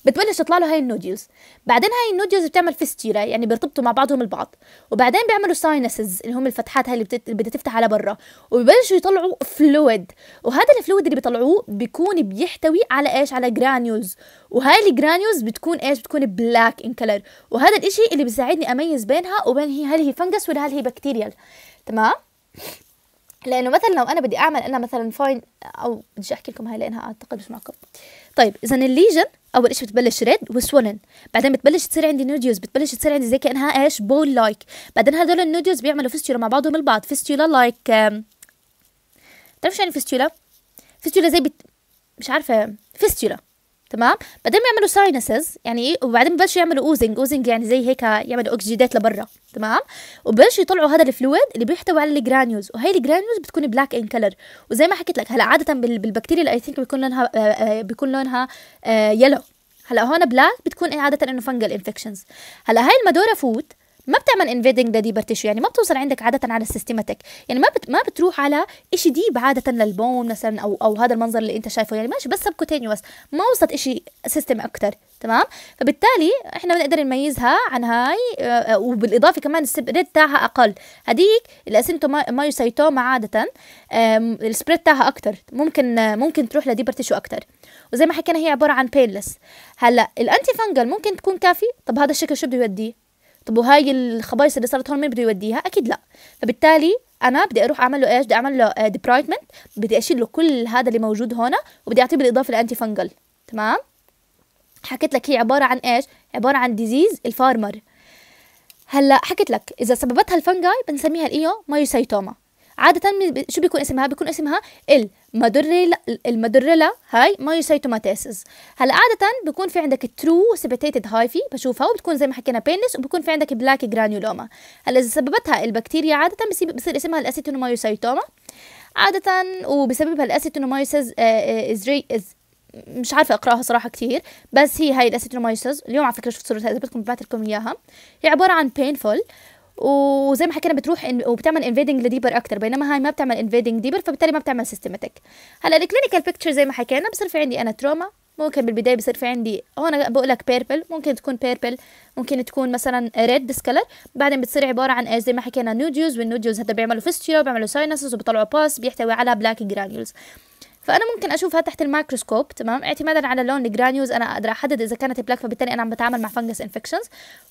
بتبلش تطلع له هاي النودلز بعدين هاي النودلز بتعمل فيستيرا يعني بيرتبطوا مع بعضهم البعض وبعدين بيعملوا ساينسز اللي هم الفتحات هاي اللي بتت... بدها تفتح على برا وببلشوا يطلعوا فلويد وهذا الفلويد اللي بيطلعوه بيكون بيحتوي على ايش على جرانيولز وهاي الجرانيولز بتكون ايش بتكون بلاك ان كلر وهذا الاشي اللي بيساعدني اميز بينها وبين هي هل هي فنجس ولا هل هي بكتيريال تمام لانه مثلا لو انا بدي اعمل انا مثلا فاين او بدي احكي لكم هاي لانها اعتقد مش معكم طيب اذا الليجن اول شيء بتبلش ريد وسولن بعدين بتبلش تصير عندي نوديوز بتبلش تصير عندي زي كانها ايش بول لايك بعدين هدول النوديوز بيعملوا فيستولا مع بعضهم البعض فيستولا لايك بتعرف شو يعني فيستولا فيستولا زي بت... مش عارفه فيستولا تمام بعدين بيعملوا ساينسز يعني إيه؟ وبعدين ببلشوا يعملوا اوزنج اوزنج يعني زي هيك يعملوا اكسجيدات لبرا تمام وبلشوا يطلعوا هذا الفلويد اللي بيحتوي على الجرانيولز وهي الجرانيولز بتكون بلاك ان كلر وزي ما حكيت لك هلا عاده بالبكتيريا اللي اي ثينك بيكون لونها آه، آه، بيكون لونها يلو آه، هلا هون بلاك بتكون إيه؟ عاده انه فنجل انفكشنز هلا هاي المدوره فوت ما بتعمل انفيدنج لديبر تيشو يعني ما بتوصل عندك عاده على السيستماتيك يعني ما بت ما بتروح على شيء ديب عاده للبون مثلا او او هذا المنظر اللي انت شايفه يعني ماشي بس سبكوتينيوس ما وصلت شيء سيستم اكثر تمام فبالتالي احنا بنقدر نميزها عن هاي آه، آه، وبالاضافه كمان السبريد تاعها اقل هذيك الاسنتو مايوسايتوما عاده السبريد تاعها اكثر ممكن آه، ممكن تروح لديبر تيشو اكثر وزي ما حكينا هي عباره عن بينلس هلا الانتي فانجل ممكن تكون كافي طب هذا الشكل شو بده يوديه طب وهاي الخبايص اللي صارت هون مين بده يوديها اكيد لا فبالتالي انا بدي اروح اعمل له ايش بدي اعمل له ديبرايتمنت آه، بدي اشيل له كل هذا اللي موجود هون وبدي اعطيه بالاضافه لانتي فنجل تمام حكيت لك هي عباره عن ايش عباره عن ديزيز الفارمر هلا حكيت لك اذا سببتها الفنجاي بنسميها الايو مايوسايتوما عادة شو بيكون اسمها؟ بيكون اسمها المادوريلا المادوريلا هاي مايوسيتوماتيسز هلا عادة بيكون في عندك ترو سبيتيتد هايفي بشوفها وبتكون زي ما حكينا بينس وبكون في عندك بلاك جرانيولوما هلا إذا سببتها البكتيريا عادة بصير اسمها الاسيتونومايوسيتوما عادة وبسببها از آه، آه، مش عارفة أقرأها صراحة كتير بس هي هاي الأسيتونومايسز اليوم على فكرة شفت صورتها إذا بدكم ببعث لكم إياها هي عبارة عن painful وزي ما حكينا بتروح إن وبتعمل انفيدنج لديبر اكتر بينما هاي ما بتعمل انفيدنج ديبر فبالتالي ما بتعمل سيستماتيك هلا الكلينيكال بيكتشر زي ما حكينا بصير في عندي انا تروما ممكن بالبدايه بصير في عندي هون بقول لك بيربل ممكن تكون بيربل ممكن تكون مثلا ريد سكلر بعدين بتصير عباره عن ايش زي ما حكينا نوديوز والنوديوز هذا بيعملوا فيستيولا بيعملوا ساينسز وبيطلعوا باس بيحتوي على بلاك جرانيولز فانا ممكن اشوفها تحت الميكروسكوب تمام اعتمادا على لون الجرانيوز انا اقدر احدد اذا كانت بلاك فبالتالي انا عم بتعامل مع فنجس انفكشنز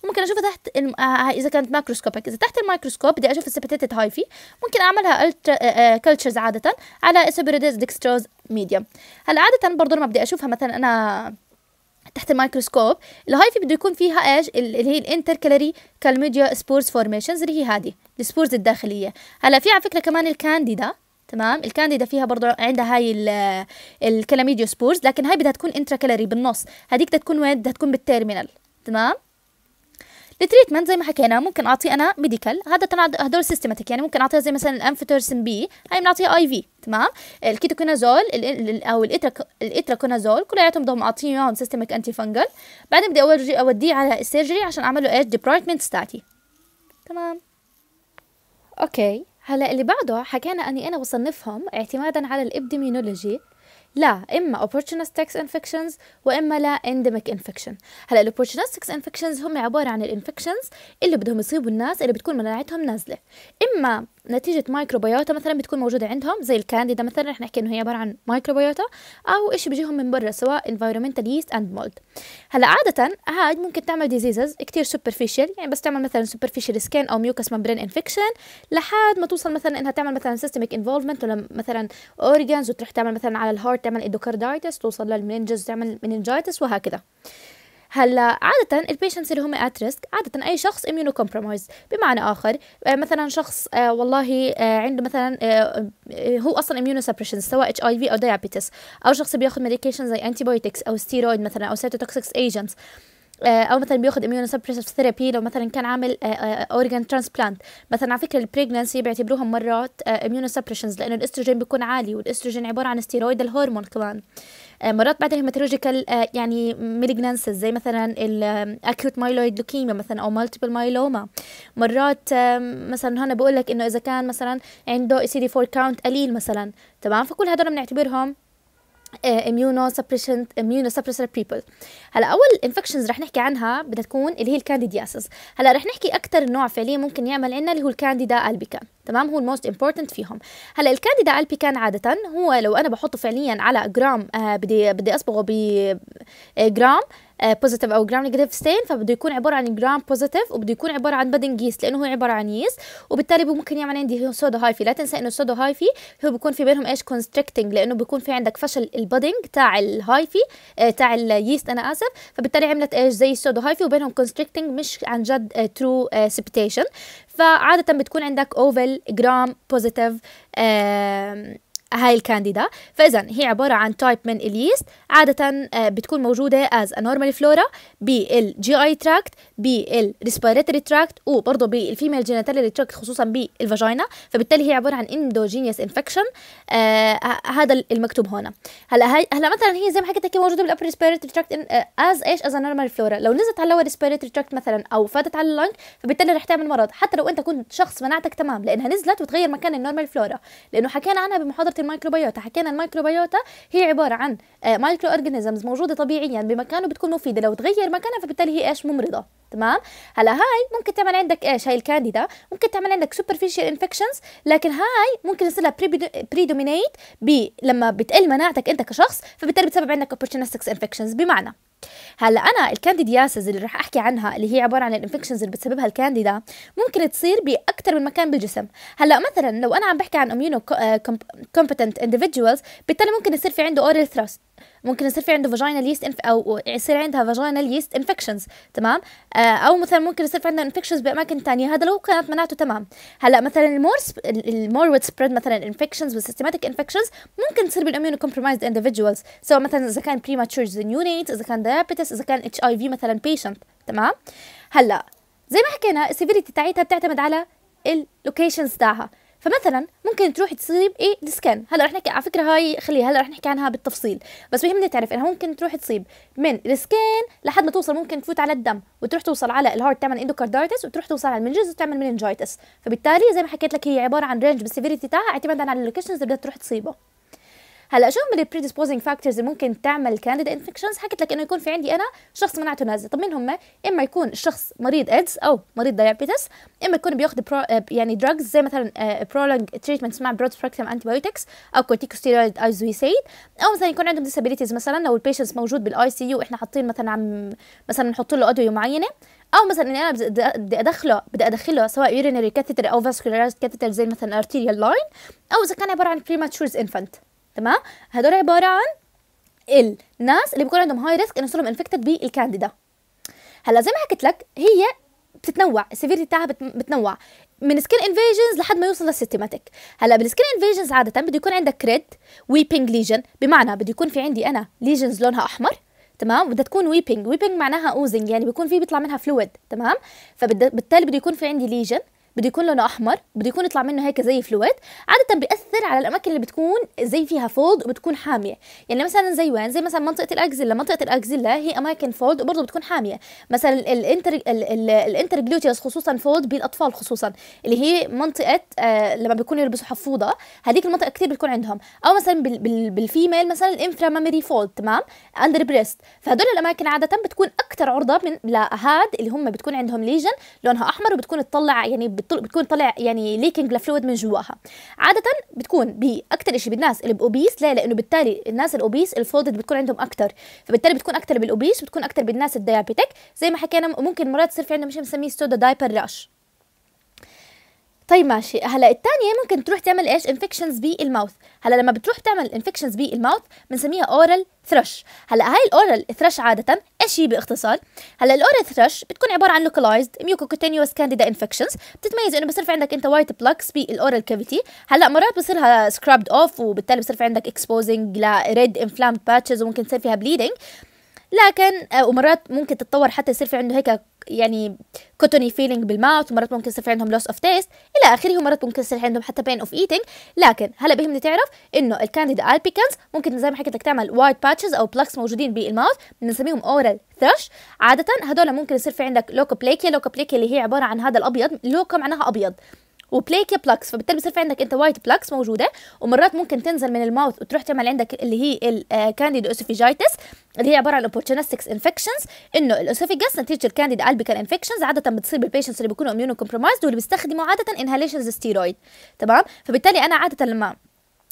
وممكن اشوفها تحت الم... آه, آه، اذا كانت ماكروسكوبك اذا تحت الميكروسكوب بدي اشوف السبتيتد هايفي ممكن اعملها الترا... آه كلتشرز آه، عاده على اسوبيريديز ديكستروز ميديوم هلا عاده برضه لما بدي اشوفها مثلا انا تحت الميكروسكوب الهايفي بده يكون فيها ايش اللي هي الانتركلري كالميديا سبورز فورميشنز اللي هي هذه السبورز الداخليه هلا في على فكره كمان الكانديدا تمام الكانديدا فيها برضو عندها هاي الكلاميديو سبورز لكن هاي بدها تكون انترا كالوري بالنص هذيك بدها تكون وين بدها تكون بالتيرمينال تمام التريتمنت زي ما حكينا ممكن اعطيه انا ميديكال هذا هدول سيستماتيك يعني ممكن اعطيها زي مثلا الانفيتورسين بي هاي بنعطيها اي في تمام الكيتوكونازول او الاتراكونازول كلياتهم بدهم اعطيهم سيستميك انتي فانجل بعدين بدي اورجي اوديه على السيرجري عشان اعمل له ايش ديبرويتمنت ستاتي تمام اوكي هلا اللي بعده حكينا اني انا بصنفهم اعتمادا على الابديميولوجي لا اما opportunistic infections واما لا endemic infection هلا الاوبورتونستكس infections هم عباره عن الانفكشنز اللي بدهم يصيبوا الناس اللي بتكون مناعتهم نازله اما نتيجة مايكروبيوتا مثلا بتكون موجودة عندهم زي الكانديدا مثلا رح نحكي انه هي عبارة عن مايكروبيوتا او اشي بيجيهم من برا سواء environmental yeast and mold هلا عادة هاد ممكن تعمل diseases كتير superficial يعني بس تعمل مثلا superficial skin او mucous membrane infection لحد ما توصل مثلا انها تعمل مثلا systemic involvement ولا مثلا organs وتروح تعمل مثلا على الهارت تعمل endocarditis توصل للمنجز تعمل meningitis وهكذا هلا عاده البيشنتس اللي هم ات ريسك عاده اي شخص اميونو كومبرومايز بمعنى اخر آه، مثلا شخص آه، والله آه، عنده مثلا هو اصلا اميونو سبريشن سواء اتش اي في او دايابيتس او شخص بياخذ ميديكيشن زي انتي بايوتكس او ستيرويد مثلا او سيتوتوكسكس ايجنتس او مثلا بياخذ اميونو سبريسيف ثيرابي لو مثلا كان عامل اورجان ترانسبلانت مثلا على فكره البريجنسي بيعتبروها مرات اميونو سبريشنز لانه الاستروجين بيكون عالي والاستروجين عباره عن ستيرويد الهرمون كمان آه، مرات بعد الهيماتولوجيكال يعني مالجنانسز زي مثلا الاكيوت مايلويد لوكيميا مثلا او مالتيبل مايلوما مرات آه، مثلا هنا بقول لك انه اذا كان مثلا عنده سي دي 4 كاونت قليل مثلا تمام فكل هدول بنعتبرهم آه، immunosuppressant immunosuppressor people هلا اول انفكشنز رح نحكي عنها بدها تكون اللي هي الكانديدياسز هلا رح نحكي اكثر نوع فعليا ممكن يعمل عنا اللي هو الكانديدا البيكا تمام هو الموست امبورتنت فيهم هلا الكانديدا البيكان عاده هو لو انا بحطه فعليا على جرام آه بدي بدي اصبغه بجرام آه، بوزيتيف آه، او جرام نيجاتيف ستين فبده يكون عباره عن جرام بوزيتيف وبده يكون عباره عن بدن ييست لانه هو عباره عن ييست وبالتالي ممكن يعمل عندي سودو هايفي لا تنسى انه السودو هايفي هو بيكون في بينهم ايش كونستريكتنج لانه بيكون في عندك فشل البادنج تاع الهايفي آه، تاع الييست انا اسف فبالتالي عملت ايش زي السودو هايفي وبينهم كونستريكتنج مش عن جد ترو سبيتيشن سبتيشن فعاده بتكون عندك اوفل جرام بوزيتيف هاي الكانديدا فاذا هي عباره عن تايب من اليست عاده آه، بتكون موجوده از انورمال فلورا بالجي اي تراكت بالريسبيراتوري تراكت وبرضه بالفيميل جينيتالري تراكت خصوصا بالفاجينا فبالتالي هي عباره عن اندوجينيوس انفكشن آه، هذا المكتوب هنا هلا هاي هلا مثلا هي زي ما حكيت لك موجوده بالابر ريسبيراتوري تراكت از ايش از انورمال فلورا لو نزلت على اللور ريسبيراتوري تراكت مثلا او فاتت على اللنج فبالتالي رح تعمل مرض حتى لو انت كنت شخص مناعتك تمام لانها نزلت وتغير مكان النورمال فلورا لانه حكينا عنها بمحاضره الميكروبيوتا حكينا الميكروبيوتا هي عباره عن مايكرو آه، اورجانيزمز موجوده طبيعيا بمكانه بتكون مفيده لو تغير مكانها فبالتالي هي ايش ممرضه تمام هلا هاي ممكن تعمل عندك ايش هاي الكانديدا ممكن تعمل عندك سوبرفيشال انفكشنز لكن هاي ممكن يصير لها بريدومينيت بي لما بتقل مناعتك انت كشخص فبالتالي بتسبب عندك اوبورتونستكس انفكشنز بمعنى هلا انا الكانديدياسز اللي رح احكي عنها اللي هي عباره عن الانفكشنز اللي بتسببها الكانديدا ممكن تصير باكثر من مكان بالجسم هلا مثلا لو انا عم بحكي عن اميونو كومبتنت انديفيدجوالز بالتالي ممكن يصير في عنده اورال ثراست ممكن يصير في عنده فاجينال يست انف او يصير عندها فاجينال يست انفكشنز تمام آه، او مثلا ممكن يصير في عندها انفكشنز باماكن ثانيه هذا لو كانت مناعته تمام هلا مثلا المور سب... المور ويت سبريد مثلا انفكشنز والسيستماتيك انفكشنز ممكن تصير بالاميون كومبرومايزد اندفيدجوالز سواء مثلا اذا كان نيو نيت اذا كان دايابيتس اذا كان اتش اي في مثلا بيشنت تمام هلا زي ما حكينا السيفيريتي تاعتها بتعتمد على اللوكيشنز تاعها فمثلا ممكن تروحي تصيب ايه هلا رح نحكي على فكره هاي خليها هلا رح نحكي عنها بالتفصيل بس بيهمني تعرف انها ممكن تروحي تصيب من السكين لحد ما توصل ممكن تفوت على الدم وتروح توصل على الهارت تعمل اندوكاردايتس وتروح توصل على المنجز وتعمل مننجايتس فبالتالي زي ما حكيت لك هي عباره عن رينج بالسيفيريتي تاعها اعتمادا على اللوكيشنز اللي بدها تروح تصيبه هلا شو هم البريديسبوزنج فاكتورز اللي ممكن تعمل كانديدا انفكشنز حكيت لك انه يكون في عندي انا شخص مناعته نازله طب مين هم اما يكون الشخص مريض ايدز او مريض دايابيتس اما يكون بياخذ برو آه، يعني دراجز زي مثلا برولونج آه، تريتمنت مع برود سبيكترم انتي بايوتكس او كورتيكوستيرويد سيد او مثلا يكون عندهم ديسابيليتيز مثلا لو البيشنتس موجود بالاي سي يو احنا حاطين مثلا عم مثلا نحط له ادويه معينه او مثلا اني انا بدي ادخله بدي ادخله سواء يورينري كاتيتر او فاسكولارايزد كاتيتر زي مثلا ارتيريال لاين او اذا كان عباره عن بريماتشورز انفنت تمام هدول عباره عن الناس اللي بيكون عندهم هاي ريسك انه يصيروا انفكتد بالكانديدا هلا زي ما حكيت لك هي بتتنوع السيفيرتي تاعها بتنوع من سكين انفيجنز لحد ما يوصل للسيستماتيك هلا بالسكين انفيجنز عاده بده يكون عندك ريد ويبنج ليجن بمعنى بده يكون في عندي انا ليجنز لونها احمر تمام بدها تكون ويبنج ويبنج معناها اوزنج يعني بيكون في بيطلع منها فلويد تمام فبالتالي بده يكون في عندي ليجن بده يكون لونه احمر بده يكون يطلع منه هيك زي فلويد عاده بياثر على الاماكن اللي بتكون زي فيها فولد وبتكون حاميه يعني مثلا زي وين زي مثلا منطقه الاكزيلا منطقه الاكزيلا هي اماكن فولد وبرضه بتكون حاميه مثلا الانتر الانترجلوتيوس خصوصا فولد بالاطفال خصوصا اللي هي منطقه آه لما بيكونوا يلبسوا حفوضه هذيك المنطقه كثير بتكون عندهم او مثلا بال بال بالفيميل مثلا الانفرا مامري فولد تمام اندر بريست فهدول الاماكن عاده بتكون اكثر عرضه من لهاد اللي هم بتكون عندهم ليجن لونها احمر وبتكون تطلع يعني بتكون طلع يعني ليكنج لفلويد من جواها عاده بتكون باكثر شيء بالناس الاوبيس ليه لانه بالتالي الناس الاوبيس الفولدد بتكون عندهم اكثر فبالتالي بتكون اكثر بالاوبيس وبتكون اكثر بالناس الديابيتك زي ما حكينا ممكن مرات تصير في عندهم شيء بنسميه سودا دايبر راش طيب ماشي هلا الثانيه ممكن تروح تعمل ايش انفكشنز بالماوث هلا لما بتروح تعمل انفكشنز بالماوث بنسميها اورال ثرش هلا هاي الاورال ثرش عاده ايش هي باختصار هلا الاورال ثرش بتكون عباره عن لوكلايزد ميوكوكوتينيوس كانديدا انفكشنز بتتميز انه بصير في عندك انت وايت بلاكس بالاورال كافيتي هلا مرات بصيرها سكرابد اوف وبالتالي بصير في عندك اكسبوزنج لريد انفلامد باتشز وممكن تصير فيها بليدنج لكن آه، ومرات ممكن تتطور حتى يصير في عنده هيك يعني كوتوني فيلينج بالماوث ومرات ممكن يصير في عندهم لوس اوف تيست الى اخره ومرات ممكن يصير عندهم حتى بين اوف ايتينج لكن هلا بهمني تعرف انه الكانديدا البيكنز ممكن زي ما حكيت لك تعمل وايت باتشز او بلاكس موجودين بالماوث بنسميهم اورال ثرش عاده هدول ممكن يصير في عندك لوكا بليكيا اللي هي عباره عن هذا الابيض لوكا معناها ابيض وبلاكيا بلاكس فبالتالي بصير في عندك انت وايت بلاكس موجوده ومرات ممكن تنزل من الماوث وتروح تعمل عندك اللي هي الكانديدو اسوفيجايتس آه، اللي هي عباره عن opportunistic infections انه الاسوفيجاس نتيجه الكانديدا البيكال انفكشنز عاده بتصير بالبيشنتس اللي بيكونوا اميونو كومبرومايزد واللي بيستخدموا عاده انهاليشنز ستيرويد تمام فبالتالي انا عاده لما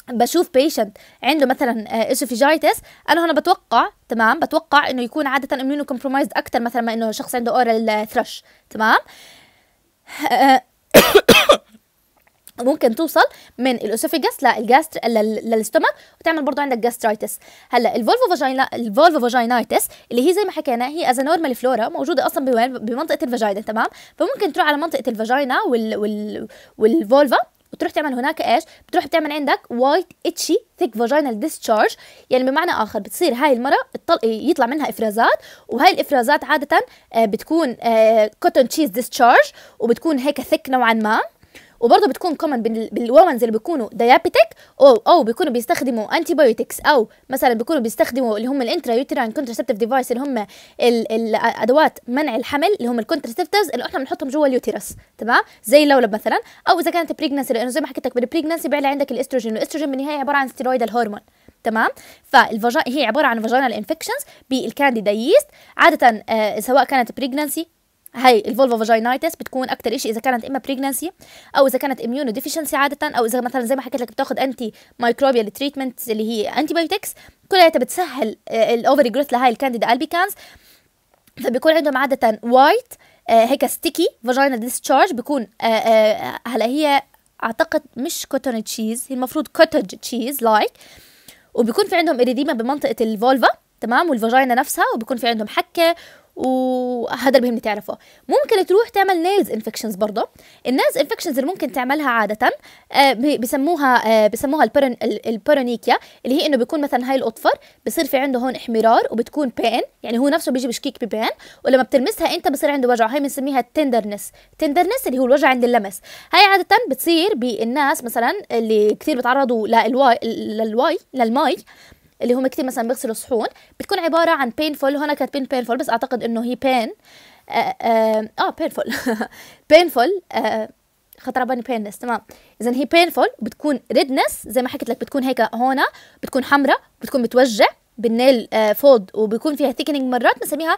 بشوف بيشنت عنده مثلا اسوفيجايتس آه، انا هنا بتوقع تمام بتوقع انه يكون عاده اميونو كومبرومايزد اكثر مثلا ما انه شخص عنده اورال ثرش تمام آه، آه، ممكن توصل من الاسوفيجاس للجاستر للاستومك وتعمل برضه عندك جاسترايتس هلا الفولفو فاجينا الفولفو فاجينايتس اللي هي زي ما حكينا هي از نورمال فلورا موجوده اصلا بمنطقه الفاجينا تمام فممكن تروح على منطقه الفاجينا وال وال والفولفا وتروح تعمل هناك ايش بتروح بتعمل عندك وايت اتشي ثيك فاجينال ديسشارج يعني بمعنى اخر بتصير هاي المره يطلع منها افرازات وهاي الافرازات عاده آه، بتكون كوتون تشيز ديسشارج وبتكون هيك ثيك نوعا ما وبرضه بتكون كومن بالومنز اللي بيكونوا ديابيتك او او بيكونوا بيستخدموا انتي بايوتكس او مثلا بيكونوا بيستخدموا اللي هم الانترا يوتيران كونترسبتيف ديفايس اللي هم الادوات منع الحمل اللي هم الكونترسبتيفز اللي احنا بنحطهم جوا اليوتيرس تمام زي اللولب مثلا او اذا كانت بريجنسي لانه زي ما حكيت لك بالبريجنسي بيعلى عندك الاستروجين والاستروجين بالنهايه عباره عن ستيرويد الهرمون تمام فالفجا هي عباره عن فاجينال انفكشنز بالكانديدا ييست عاده آه سواء كانت بريجنسي هي الفولفا فاجينايتس بتكون اكتر شيء اذا كانت اما بريجنسي او اذا كانت اميونو ديفيشنسي عاده او اذا مثلا زي ما حكيت لك بتاخد انتي مايكروبيال تريتمنت اللي هي انتي بايوتكس كلها بتسهل آه، الاوفري جروث لهاي الكانديدا البيكانز فبيكون عندهم عاده وايت آه، هيك ستيكي فاجينا ديسشارج بيكون آه، هلا هي اعتقد مش كوتون تشيز هي المفروض كوتج تشيز لايك وبيكون في عندهم اريديما بمنطقه الفولفا تمام والفاجينا نفسها وبيكون في عندهم حكه وهذا المهم تعرفه ممكن تروح تعمل نيلز انفكشنز برضه النيلز انفكشنز اللي ممكن تعملها عاده آه، بسموها آه، بسموها البرونيكيا اللي هي انه بيكون مثلا هاي الأطفر بصير في عنده هون احمرار وبتكون بين يعني هو نفسه بيجي بشكيك ببين ولما بتلمسها انت بصير عنده وجع هاي بنسميها التندرنس تندرنس اللي هو الوجع عند اللمس هاي عاده بتصير بالناس مثلا اللي كثير بتعرضوا للواي للواي للمي اللي هم كثير مثلا بيغسلوا صحون بتكون عباره عن بينفول هنا بين بينفول بس اعتقد انه هي بين اه بينفول آه، بينفول آه، آه، خطر بالي بينس تمام اذا هي بينفول بتكون ريدنس زي ما حكيت لك بتكون هيك هون بتكون حمراء بتكون بتوجع بالنيل فود وبيكون فيها ثيكنينج مرات بنسميها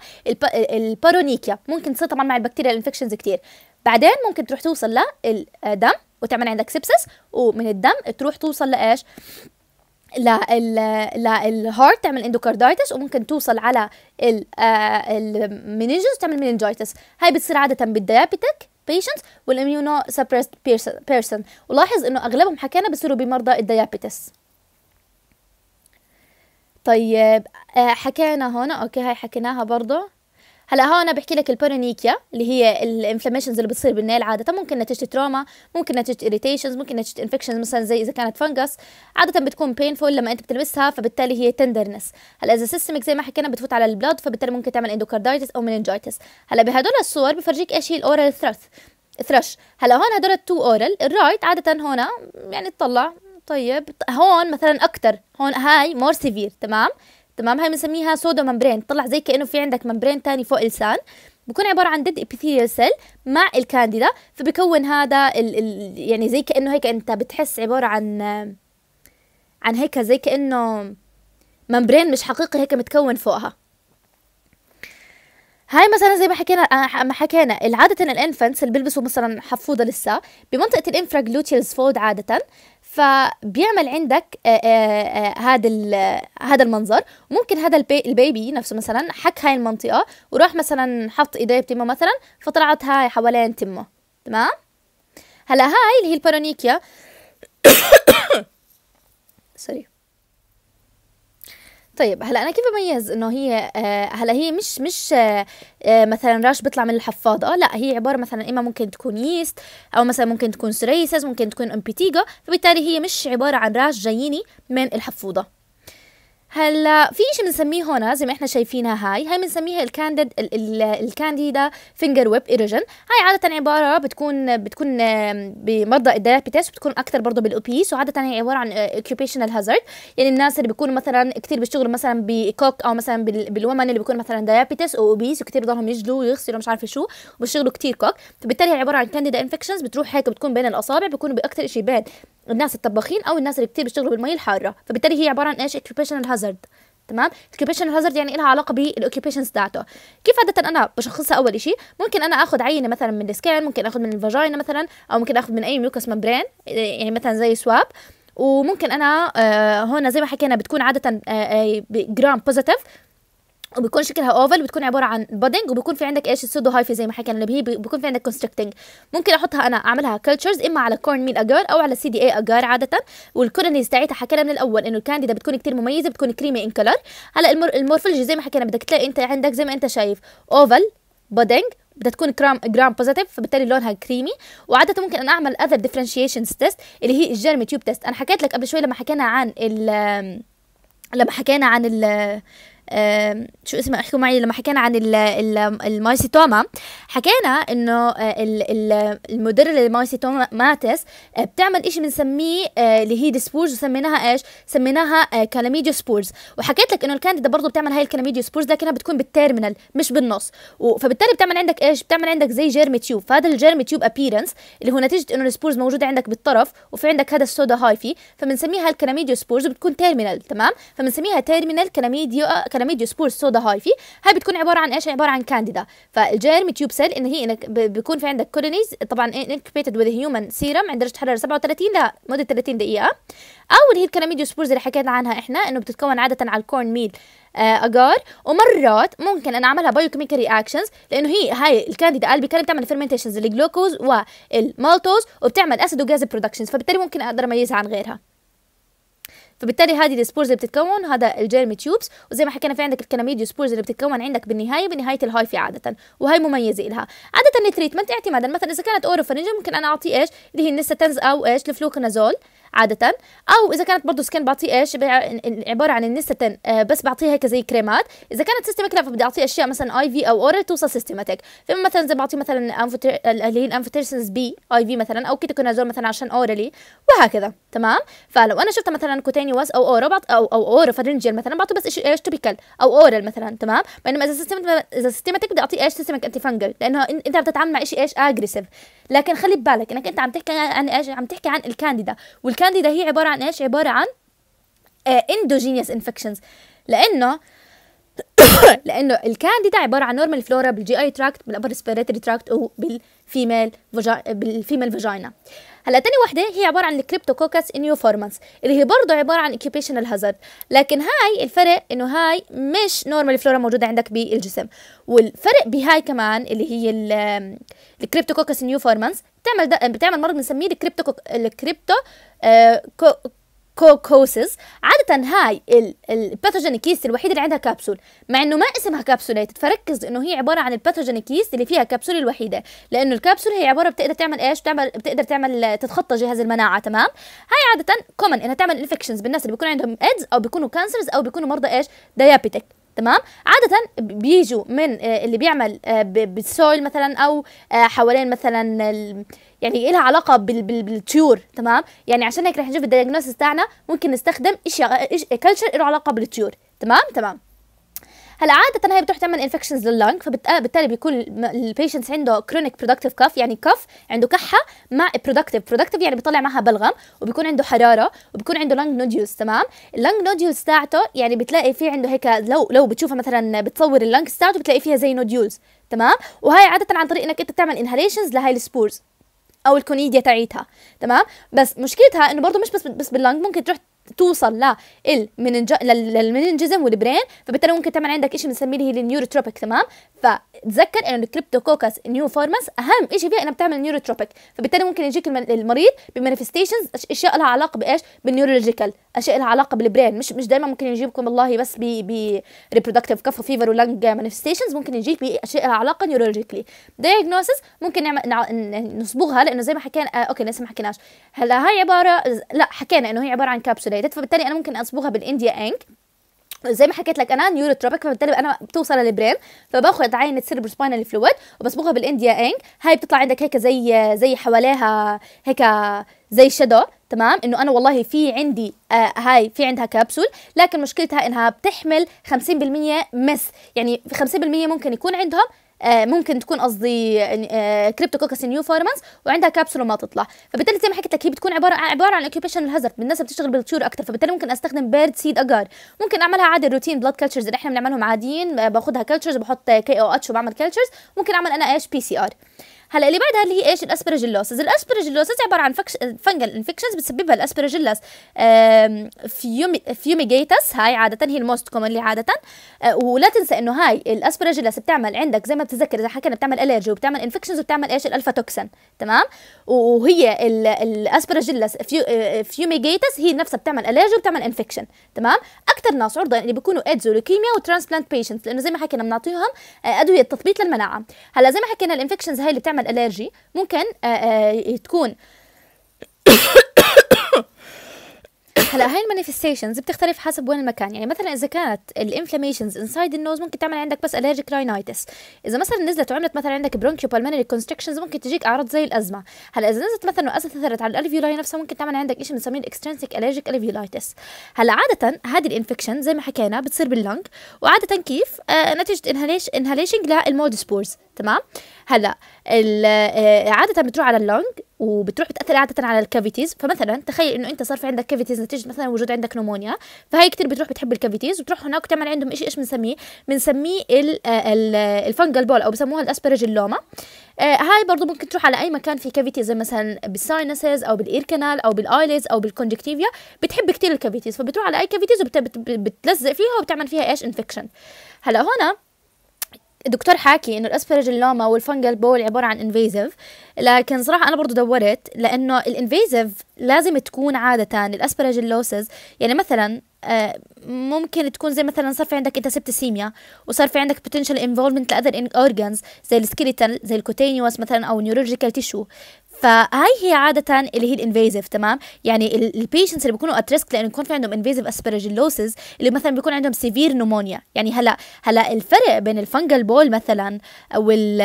البارونيكيا ممكن تصير طبعا مع البكتيريا الانفكشنز كثير بعدين ممكن تروح توصل للدم وتعمل عندك سبسس ومن الدم تروح توصل لايش للهارت تعمل اندوكاردايتس وممكن توصل على المننجز آه، تعمل مننجايتس هاي بتصير عاده بالديابيتك بيشنت والاميونو سبريست بيرسون ولاحظ انه اغلبهم حكينا بصيروا بمرضى الديابيتس طيب آه، حكينا هون اوكي هاي حكيناها برضه هلا هون بحكي لك البارانيكيا اللي هي الانفلاميشنز اللي بتصير بالنيل عاده ممكن نتيجه تروما ممكن نتيجه اريتيشنز ممكن نتيجه انفكشنز مثلا زي اذا كانت فنجس عاده بتكون بينفول لما انت بتلبسها فبالتالي هي تندرنس هلا اذا سيستمك زي ما حكينا بتفوت على البلاد فبالتالي ممكن تعمل اندوكاردايتس او مننجايتس هلا بهدول الصور بفرجيك ايش هي الاورال ثرث ثرش هلا هون هدول التو اورال الرايت عاده هون يعني تطلع طيب هون مثلا اكثر هون هاي مور سيفير تمام تمام هاي بنسميها سودا ممبرين بتطلع زي كانه في عندك ممبرين تاني فوق اللسان بكون عباره عن ديد ابيثيليال سيل مع الكانديدا فبكون هذا ال ال يعني زي كانه هيك انت بتحس عباره عن عن هيك زي كانه ممبرين مش حقيقي هيك متكون فوقها هاي مثلا زي ما حكينا ما حكينا عادة الانفنتس اللي بيلبسوا مثلا حفوضة لسه بمنطقة الانفراجلوتيالز فولد عادة فبيعمل عندك آه، آه، آه، هذا هذا المنظر وممكن هذا البيبي نفسه مثلا حك هاي المنطقه وراح مثلا حط ايديه بتمه مثلا فطلعت هاي حوالين تمه تمام هلا هاي اللي هي البارونيكيا سوري طيب هلا انا كيف بميز انه هي آه، هلا هي مش مش آه، آه، مثلا رش بيطلع من الحفاضه لا هي عباره مثلا اما ممكن تكون ييست او مثلا ممكن تكون سريسز ممكن تكون امبيتيجا فبالتالي هي مش عباره عن رش جاييني من الحفوضه هلا في شيء بنسميه هون زي ما احنا شايفينها هاي هاي بنسميها الكانديد الكانديدا فينجر ويب ايريجن هاي عاده عباره بتكون بتكون بمرضى الدايابيتس بتكون اكثر برضه بالاوبيس وعاده e. هي عباره عن اوكيوبيشنال آه، هازارد يعني الناس اللي بيكونوا مثلا كثير بيشتغلوا مثلا بكوك او مثلا بالومن اللي بيكون مثلا دايابيتس او اوبيس وكثير ضلهم يجلوا ويغسلوا مش عارفه شو وبيشتغلوا كثير كوك فبالتالي هي عباره عن كانديدا انفكشنز بتروح هيك بتكون بين الاصابع بيكونوا باكثر شيء بين الناس الطباخين او الناس اللي كثير بيشتغلوا بالمي الحاره فبالتالي هي عباره عن ايش اوكيوبيشنال هازارد هازارد تمام الاوكيبيشن هازارد يعني لها علاقه بالاوكيبيشنز بتاعته كيف عاده انا بشخصها اول شيء ممكن انا اخذ عينه مثلا من السكان ممكن اخذ من الفاجينا مثلا او ممكن اخذ من اي ميوكس ممبرين يعني مثلا زي سواب وممكن انا هون آه، زي ما حكينا بتكون عاده جرام آه، آه، بوزيتيف وبيكون شكلها اوفل بتكون عباره عن بادنج وبيكون في عندك ايش السودو هايفي زي ما حكينا اللي هي بيكون في عندك كونستركتنج ممكن احطها انا اعملها كلتشرز اما على كورن ميل اجار او على سي دي اي اجار عاده والكولونيز تاعتها حكينا من الاول انه الكانديدا بتكون كتير مميزه بتكون كريمي ان كلر هلا المورفولوجي زي ما حكينا بدك تلاقي انت عندك زي ما انت شايف اوفل بادنج بدها تكون جرام جرام بوزيتيف فبالتالي لونها كريمي وعاده ممكن انا اعمل اذر ديفرنشيشنز تيست اللي هي الجيرم تيوب تيست انا حكيت لك قبل شوي لما حكينا عن ال لما حكينا عن شو اسمه احكوا معي لما حكينا عن المايسيتوما حكينا انه آه، المدر ماتس آه، بتعمل إشي بنسميه آه، اللي هي سبورز وسميناها ايش سميناها كلاميديو سبورز وحكيت لك انه الكانديدا برضه بتعمل هاي الكلاميديو سبورز لكنها بتكون بالتيرمينال مش بالنص فبالتالي بتعمل عندك ايش بتعمل عندك زي جيرمي تيوب فهذا الجيرمي تيوب ابييرنس اللي هو نتيجه انه السبورز موجوده عندك بالطرف وفي عندك هذا السودا هايفي فبنسميها الكلاميديو سبورز وبتكون تيرمينال تمام فبنسميها تيرمينال كلاميديو على ميديو سبور سودا هايفي هاي بتكون عباره عن ايش عباره عن كانديدا فالجيرم تيوب سيل ان هي انك بيكون في عندك كولونيز طبعا انكبيتد وذ هيومن سيرم عند درجه حراره 37 لمده 30 دقيقه او اللي هي الكلاميديو سبورز اللي حكينا عنها احنا انه بتتكون عاده على الكورن ميل اجار ومرات ممكن انا اعملها بايو كيميكال رياكشنز لانه هي هاي الكانديدا البيكال بتعمل فيرمنتيشنز للجلوكوز والمالتوز وبتعمل اسيد وجاز برودكشنز فبالتالي ممكن اقدر اميزها عن غيرها فبالتالي هذه السبورز اللي بتتكون هذا الجيرم تيوبس وزي ما حكينا في عندك الكلاميديو سبورز اللي بتتكون عندك بالنهايه بنهايه الهايفي عاده وهي مميزه لها عاده التريتمنت اعتمادا مثلا اذا كانت اورفنج ممكن انا اعطي ايش اللي هي النستنز او ايش الفلوكونازول عاده او اذا كانت برضه سكين بعطيه ايش عباره عن النستتين آه، بس بعطيها هيك زي كريمات اذا كانت سيستمك لا فبدي اعطيه اشياء مثلا اي في او اورال توصل سيستماتيك فاما مثلا زي بعطيه مثلا آه، اللي هي الانفوتيرسنز بي اي في مثلا او كيتوكونازول مثلا عشان اورالي وهكذا تمام فلو انا شفت مثلا كوتينيوس او اورو بعط او او اورو فرنجيال مثلا بعطيه بس ايش توبيكال او اورال مثلا تمام بينما اذا سيستماتيك اذا سيستماتيك بدي اعطيه ايش سيستمك انتي فانجل لانه انت بتتعامل مع شيء ايش اجريسيف لكن خلي ببالك انك انت عم تحكي عن ايش عم تحكي عن الكانديدا والكانديدا هي عباره عن ايش عباره عن اندوجينيوس آه، انفكشنز لانه لانه الكانديدا عباره عن نورمال فلورا بالجي اي تراكت بالابر ريسبيراتوري تراكت وبالفيميل فجا... بالفيميل فاجينا هلا تاني وحده هي عباره عن الكريبتوكوكس فورمانس اللي هي برضه عباره عن اوكيبيشنال هازارد لكن هاي الفرق انه هاي مش نورمال فلورا موجوده عندك بالجسم والفرق بهاي كمان اللي هي الكريبتوكوكس انيوفورمانس بتعمل بتعمل مرض بنسميه الكريبتو الكريبتو آه كوكوسز عادة هاي الباثوجينيك يست الوحيدة اللي عندها كابسول مع انه ما اسمها كبسوليتد فركز انه هي عبارة عن الباثوجينيك يست اللي فيها كابسول الوحيدة لانه الكابسول هي عبارة بتقدر تعمل ايش بتعمل بتقدر تعمل تتخطى جهاز المناعة تمام هاي عادة كومن انها تعمل انفكشنز بالناس اللي بيكون عندهم ايدز او بيكونوا كانسرز او بيكونوا مرضى ايش ديابيتك تمام عادة بيجوا من آه، اللي بيعمل آه، بالسويل مثلا أو آه، حوالين مثلا يعني لها علاقه بال بال بالطيور تمام يعني عشان هيك رح نشوف الدياجنوستس تاعنا ممكن نستخدم اشياء كلتشر له علاقه بالطيور تمام تمام هلا عادة هي بتروح تعمل انفكشنز لللنج فبالتالي بيكون البيشنتس عنده كرونيك برودكتيف كف يعني كف عنده كحة مع برودكتيف برودكتيف يعني بيطلع معها بلغم وبيكون عنده حرارة وبيكون عنده لنج نوديوس تمام اللنج نوديوس تاعته يعني بتلاقي في عنده هيك لو لو بتشوفها مثلا بتصور اللنج تاعته بتلاقي فيها زي نوديولز تمام وهي عادة عن طريق انك انت تعمل انهاليشنز لهي السبورز او الكوميديا تاعيتها تمام بس مشكلتها انه برضه مش بس بس باللنج ممكن تروح توصل لل للمننجزم والبرين فبالتالي ممكن تعمل عندك شيء بنسميه هي النيوروتروبيك تمام فتذكر انه الكريبتوكوكس نيو فورمس اهم شيء فيها انها بتعمل نيوروتروبيك فبالتالي ممكن يجيك المريض بمانيفستيشنز اشياء لها علاقه بايش بالنيورولوجيكال اشياء لها علاقه بالبرين مش مش دائما ممكن يجيبكم والله بس ب ريبرودكتيف كف فيفر ولانج مانيفستيشنز ممكن يجيك باشياء لها علاقه نيورولوجيكلي دايجنوسس ممكن نعمل نصبغها لانه زي ما حكينا آه، اوكي لسه ما حكيناش هلا هاي عباره لا حكينا انه هي عباره عن كابسول كربوهيدرات فبالتالي انا ممكن اصبغها بالانديا انك زي ما حكيت لك انا نيورو تروبيك فبالتالي انا بتوصل للبرين فباخذ عينه سيربر سباينال فلويد وبصبغها بالانديا انك هاي بتطلع عندك هيك زي زي حواليها هيك زي شادو تمام انه انا والله في عندي آه هاي في عندها كبسول لكن مشكلتها انها بتحمل 50% مس يعني 50% ممكن يكون عندهم آه، ممكن تكون قصدي كوكس نيو فورمانس وعندها كبسول وما تطلع فبالتالي زي ما حكيت لك هي بتكون عباره عباره عن اوكيبيشنال هازارد الناس بتشتغل بالطيور اكثر فبالتالي ممكن استخدم بيرد سيد اجار ممكن اعملها عادي روتين بلاد كلتشرز اللي احنا بنعملهم عاديين باخذها كلتشرز بحط كي او اتش وبعمل كلتشرز ممكن اعمل انا ايش بي سي ار هلا اللي بعدها اللي هي ايش الاسبرجيلوسز الاسبرجيلوسز عباره عن فكش... فنجل انفكشنز بتسببها الاسبرجيلس فيومي... فيوميجيتس هاي عاده هي الموست كومنلي عاده آه، ولا تنسى انه هاي الاسبرجيلس بتعمل عندك زي ما بتتذكر اذا حكينا بتعمل الرجي وبتعمل انفكشنز وبتعمل ايش الالفا توكسن تمام وهي الاسبرجيلس فيو... فيوميجيتس هي نفسها بتعمل الرجي وبتعمل انفكشن تمام اكثر ناس عرضه اللي بيكونوا ايدز ولوكيميا وترانسبلانت بيشنت لانه زي ما حكينا بنعطيهم آه، ادويه تثبيط للمناعه هلا زي ما حكينا الانفكشنز هاي اللي بتعمل الالرجي ممكن آه، آه، تكون هلا هاي المانيفستيشنز بتختلف حسب وين المكان يعني مثلا اذا كانت الانفلاميشنز انسايد النوز ممكن تعمل عندك بس الرجيك راينايتس اذا مثلا نزلت وعملت مثلا عندك برونكيو بالمنري كونستركشنز ممكن تجيك اعراض زي الازمه هلا اذا نزلت مثلا واثرت اثرت على الالفيولاي نفسها ممكن تعمل عندك شيء بنسميه الاكسترنسيك الرجيك الفيولايتس هلا عاده هذه الانفكشن زي ما حكينا بتصير باللنج وعاده كيف آه نتيجه انهاليش انهاليشنج للمود سبورز تمام هلا آه، عاده بتروح على اللنج وبتروح بتاثر عاده على الكافيتيز فمثلا تخيل انه انت صار في عندك كافيتيز نتيجه مثلا وجود عندك نمونيا فهي كثير بتروح بتحب الكافيتيز وبتروح هناك وتعمل عندهم شيء ايش بنسميه بنسميه الفنجل آه، بول آه، او بسموها الاسبرجيلوما آه، هاي برضه ممكن تروح على اي مكان في كافيتيز زي مثلا بالساينسز او بالاير كانال او بالايليز او بالكونجكتيفيا بتحب كثير الكافيتيز فبتروح على اي كافيتيز وبتلزق فيها وبتعمل فيها ايش انفكشن هلا هنا الدكتور حاكي انه الاسبرجيلوما والفنجل بول عباره عن انفيزيف لكن صراحه انا برضو دورت لانه الانفيزيف لازم تكون عاده الاسبرجيلوسز يعني مثلا آه، ممكن تكون زي مثلا صار في عندك انت سبتسيميا وصار في عندك potential involvement لاذر اورجانز زي السكيليتال زي الكوتينيوس مثلا او نيورولوجيكال تيشو فهاي هي عاده اللي هي الانفيزيف تمام يعني البيشنتس اللي بيكونوا ات ريسك لانه يكون في عندهم انفيزيف اسبرجيلوسيس اللي مثلا بيكون عندهم سيفير نومونيا يعني هلا هلا الفرق بين الفنجل بول مثلا وال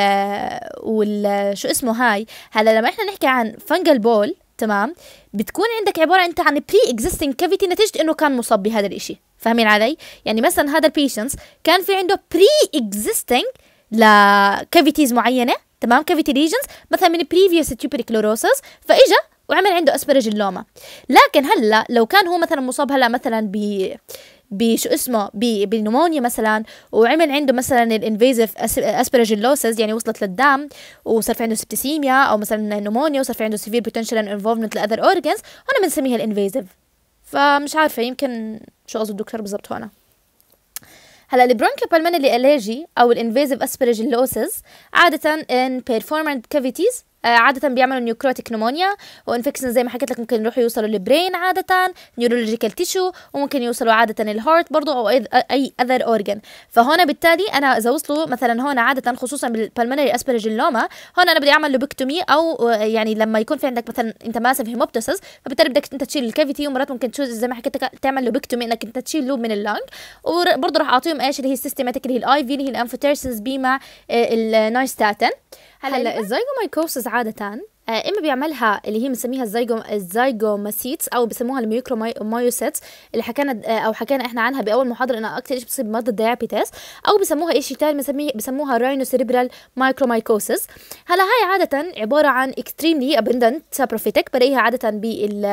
وال شو اسمه هاي هلا لما احنا نحكي عن فنجل بول تمام بتكون عندك عباره انت عن بري اكزيستنج كافيتي نتيجه انه كان مصاب بهذا الإشي فاهمين علي يعني مثلا هذا البيشنتس كان في عنده بري اكزيستنج لكافيتيز معينه تمام كافيتي ريجنز مثلا من بريفيوس تيوبري كلوروسس فاجا وعمل عنده اسبرجيلوما لكن هلا لو كان هو مثلا مصاب هلا مثلا ب بشو اسمه بالنمونيا مثلا وعمل عنده مثلا الانفيزيف اسبرجيلوسز يعني وصلت للدم وصار في عنده سبتسيميا او مثلا نمونيا وصار في عنده سيفير بوتنشال انفولفمنت لاذر اورجنز هون بنسميها الانفيزيف فمش عارفه يمكن شو قصد الدكتور بالضبط هون هلا البرونكيو بالمنالي اليرجي او الانفيزيف اسبرجلوسز عاده ان بيرفورمنت كافيتيز آه، عادة بيعملوا نيوكروتيك نمونيا وانفكشن زي ما حكيت لك ممكن يروحوا يوصلوا للبرين عادة نيورولوجيكال تيشو وممكن يوصلوا عادة الهارت برضو أو أي أذر أورجن فهون بالتالي أنا إذا وصلوا مثلا هون عادة خصوصا بالبلمونري اسبرجيلوما هون أنا بدي أعمل لوبكتومي أو آه، يعني لما يكون في عندك مثلا أنت ماسف هيموبتوسس فبالتالي بدك أنت تشيل الكافيتي ومرات ممكن تشوز زي ما حكيت لك تعمل لوبكتومي إنك أنت تشيل لوب من اللنج وبرضه راح أعطيهم إيش اللي هي السيستماتيك اللي هي الأي في اللي هي الانفوتيرسنس بي مع آه هلا الزيجومايكوسس عادة آه، اما بيعملها اللي هي بنسميها الزيجو الزيجوماسيتس او بيسموها الميوكرومايوسيتس اللي حكينا آه، او حكينا احنا عنها باول محاضره انها اكثر شيء بتصيب مرضى الديابيتس او بيسموها ايش ثاني بنسميه بيسموها راينو سيريبرال مايكرومايكوسيس هلا هاي عاده عباره عن اكستريملي ابندنت سابروفيتك بلاقيها عاده بال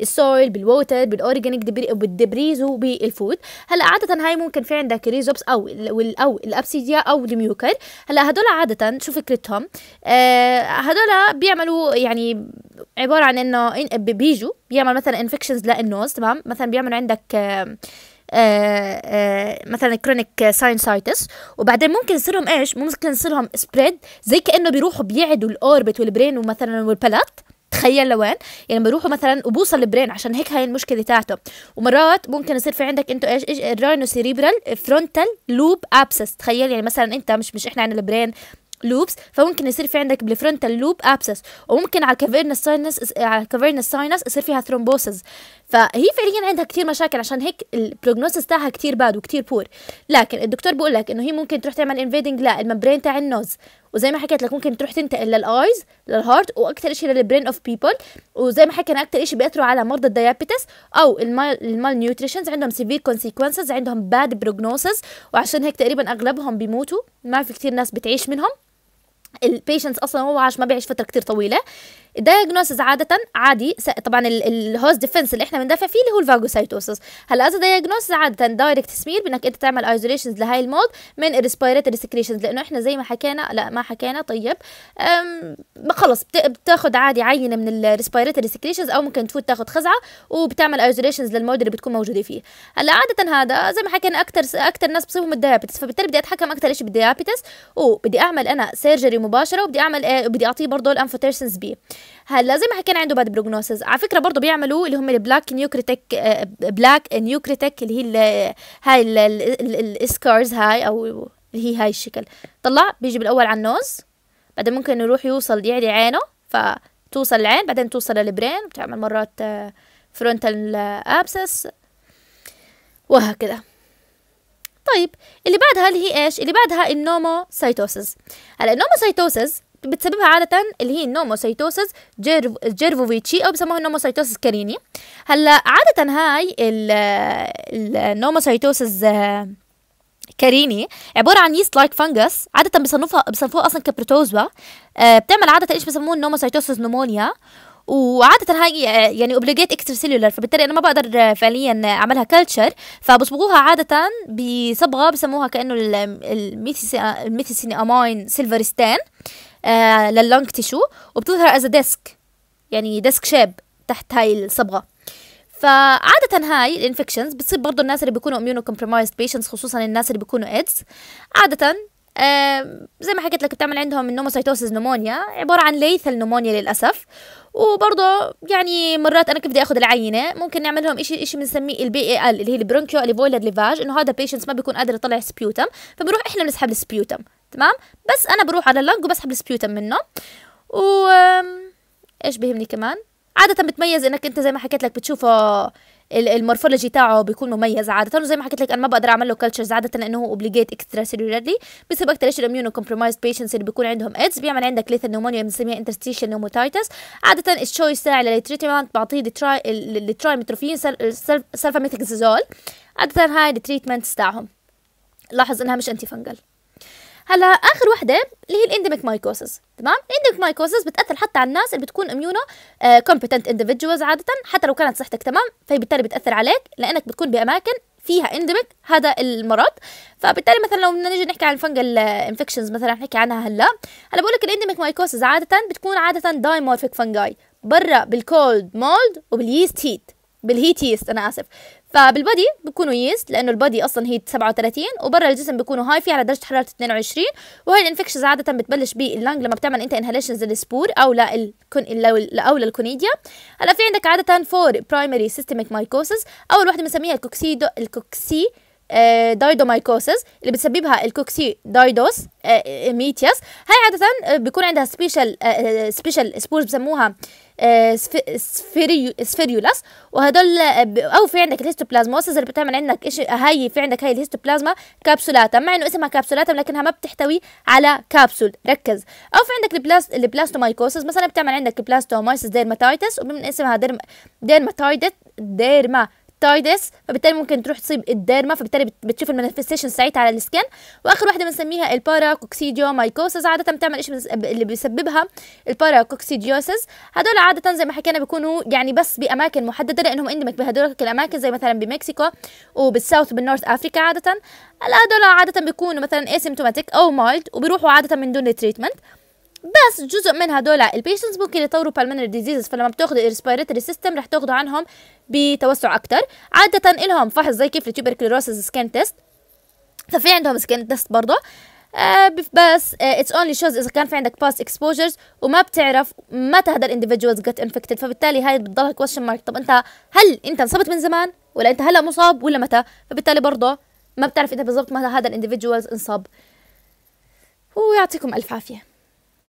السويل بالووتر بالاورجانيك بالدبريز وبالفود هلا عاده هاي ممكن في عندك ريزوبس او او الابسيديا او الميوكر هلا هدول عاده شو فكرتهم آه، هدول فبيعملوا يعني عباره عن انه بيجوا بيعمل مثلا انفكشنز للنوز تمام مثلا بيعملوا عندك آه، آه، آه، مثلا كرونيك ساينسايتس وبعدين ممكن يصير لهم ايش ممكن يصير لهم سبريد زي كانه بيروحوا بيعدوا الاوربت والبرين ومثلا والبلات تخيل لوين يعني بيروحوا مثلا وبوصل البرين عشان هيك هاي المشكله تاعته ومرات ممكن يصير في عندك انت ايش ايش الراينو سيريبرال فرونتال لوب ابسس تخيل يعني مثلا انت مش مش احنا عندنا البرين لوبس فممكن يصير في عندك بالفرونتال لوب ابسس وممكن على الكافيرنس آه، ساينس على الكافيرنس ساينس يصير فيها ثرومبوسز فهي فعليا عندها كثير مشاكل عشان هيك البروجنوسيس تاعها كثير باد وكثير بور لكن الدكتور بقول لك انه هي ممكن تروح تعمل انفيدنج لا تاع النوز وزي ما حكيت لك ممكن تروح تنتقل للايز للهارت واكثر شيء للبرين اوف بيبل وزي ما حكينا اكثر شيء بياثروا على مرضى الديابيتس او المال, المال نيوتريشنز عندهم سيفير كونسيكونسز عندهم باد بروجنوسز وعشان هيك تقريبا اغلبهم بيموتوا ما في كثير ناس بتعيش منهم البيشنتس اصلا هو عاش ما بيعيش فتره كتير طويله الدايجنوسز عاده عادي طبعا الهوست ديفنس اللي احنا بندافع فيه اللي هو الفاجوسايتوسس هلا اذا دايجنوسز عاده دايركت سمير بانك انت تعمل ايزوليشنز لهي المود من الريسبيراتوري سكريشنز لانه احنا زي ما حكينا لا ما حكينا طيب خلص بتاخذ عادي عينه من الريسبيراتوري سكريشنز او ممكن تفوت تاخذ خزعه وبتعمل ايزوليشنز للمود اللي بتكون موجوده فيه هلا عاده هذا زي ما حكينا اكثر اكثر ناس بصيبهم الديابيتس فبالتالي بدي اتحكم اكثر شيء بالديابيتس وبدي اعمل انا سيرجري مباشره وبدي اعمل إيه، بدي اعطيه برضه الانفوتيرسنز بي هلا زي ما حكينا عنده باد بروجنوسز على فكره برضه بيعملوا اللي هم البلاك نيوكريتك بلاك نيوكريتك اللي هي الـ هاي السكارز هاي او اللي هي هاي الشكل طلع بيجي بالاول على النوز بعدين ممكن يروح يوصل يعلي عينه فتوصل العين بعدين توصل للبرين بتعمل مرات فرونتال آه، ابسس آه، وهكذا طيب اللي بعدها اللي هي ايش اللي بعدها النوموسايتوسز هلا النوموسايتوسز بتسببها عادة اللي هي النوموسيتوسز جيرفوفيتشي أو بسموها النوموسيتوسز كاريني هلا عادة هاي النوموسيتوسز آه، كاريني عباره عن يست لايك فانجس عاده بصنفوها بصنفوها اصلا كبروتوزوا آه، بتعمل عاده ايش بسموه النوموسيتوسس نومونيا وعادة هاي آه، يعني اوبليجيت اكسترا سيلولر فبالتالي انا ما بقدر فعليا اعملها كلتشر فبصبغوها عادة بصبغة بسموها كانه الميثيسين امين سيلفر ستان آه، لللونج تيشو وبتظهر از ديسك يعني ديسك شيب تحت هاي الصبغه فعادة هاي الانفكشنز بتصيب برضه الناس اللي بيكونوا اميونو كومبرومايزد بيشنتس خصوصا الناس اللي بيكونوا ايدز عادة آه زي ما حكيت لك بتعمل عندهم النوموسيتوسز نمونيا عبارة عن ليثل نمونيا للأسف وبرضه يعني مرات انا كيف بدي اخذ العينه ممكن نعمل لهم شيء شيء بنسميه البي اي ال اللي هي البرونكيو اليفويلر ليفاج انه هذا بيشنت ما بيكون قادر يطلع سبيوتم فبنروح احنا بنسحب السبيوتم تمام بس انا بروح على اللنج وبسحب السبيوتم منه و ايش بيهمني كمان عادة بتميز انك انت زي ما حكيت لك بتشوفه المورفولوجي تاعه بيكون مميز عادة وزي ما حكيت لك انا ما بقدر اعمل له كلتشرز عادة لانه هو اوبليجيت اكسترا سيلولارلي بسبب اكثر شيء الاميونو كومبرومايز بيشنتس اللي بيكون عندهم ايدز بيعمل عندك ليثل نومونيا بنسميها انترستيشن نوموتيتس عادة الشويس تاعي للتريتمنت بعطيه التراي متروفين سلفاميثيكزازول عادة هاي التريتمنتس تاعهم لاحظ انها مش انتي فنجل هلا اخر وحده اللي هي الانديميك مايكوسس تمام الانديميك مايكوسس بتاثر حتى على الناس اللي بتكون اميونو كومبتنت انديفيدجوالز عاده حتى لو كانت صحتك تمام فهي بالتالي بتاثر عليك لانك بتكون باماكن فيها اندميك هذا المرض فبالتالي مثلا لو بدنا نيجي نحكي عن فنجل انفكشنز آه، مثلا نحكي عنها هلا هلا بقول لك الاندميك مايكوسز عاده بتكون عاده دايمورفيك فنجاي برا بالكولد مولد وباليست هيت بالهيت ييست انا اسف فبالبادي بيكونوا يست لانه البادي اصلا هي 37 وبرا الجسم بيكونوا هايفي على درجه حراره 22 وهي الانفكشنز عاده بتبلش باللنج لما بتعمل انت انهاليشنز للسبور او الكون او للكونيديا هلا في عندك عاده فور برايمري سيستميك مايكوسس اول وحده بنسميها الكوكسيدو الكوكسي آه، دايدومايكوسيس اللي بتسببها الكوكسي دايدوس آه، آه، ميتياس هاي عادة بيكون عندها سبيشال سبيشال سبورز بسموها سفيريولاس وهدول او في عندك الهيستوبلازموسز اللي بتعمل عندك ايش هاي في عندك هاي الهيستوبلازما كابسولاتا مع انه اسمها كابسولاتا لكنها ما بتحتوي على كابسول ركز او في عندك البلاست البلاستومايكوسز مثلا بتعمل عندك البلاستومايسس ديرماتايتس ومن اسمها ديرم ديرماتايدت ديرما تايدس فبالتالي ممكن تروح تصيب الديرما فبالتالي بتشوف المانيفستيشن ساعتها على السكن واخر واحده بنسميها الباراكوكسيديو مايكوسس عاده بتعمل ايش اللي بيسببها البارا هدول عاده زي ما حكينا بيكونوا يعني بس باماكن محدده لانهم اندمج بهدول الاماكن زي مثلا بمكسيكو وبالساوث وبالنورث افريكا عاده هلا هدول عاده بيكونوا مثلا اسيمتوماتيك او مايلد وبيروحوا عاده من دون تريتمنت بس جزء من هدول البيشنتس ممكن يطوروا بالمنري ديزيزز فلما بتاخذ الريسبيريتري سيستم رح تاخذوا عنهم بتوسع اكثر عاده الهم فحص زي كيف التوبركلوروسيس سكين تيست ففي عندهم سكين تيست برضه آه بس اتس اونلي شوز اذا كان في عندك باست اكسبوجرز وما بتعرف متى هذا الاندفجوالز جت انفكتد فبالتالي هاي بتضلها كويشن مارك طب انت هل انت انصبت من زمان ولا انت هلا مصاب ولا متى فبالتالي برضه ما بتعرف انت بالضبط متى هذا الاندفجوالز انصاب ويعطيكم الف عافيه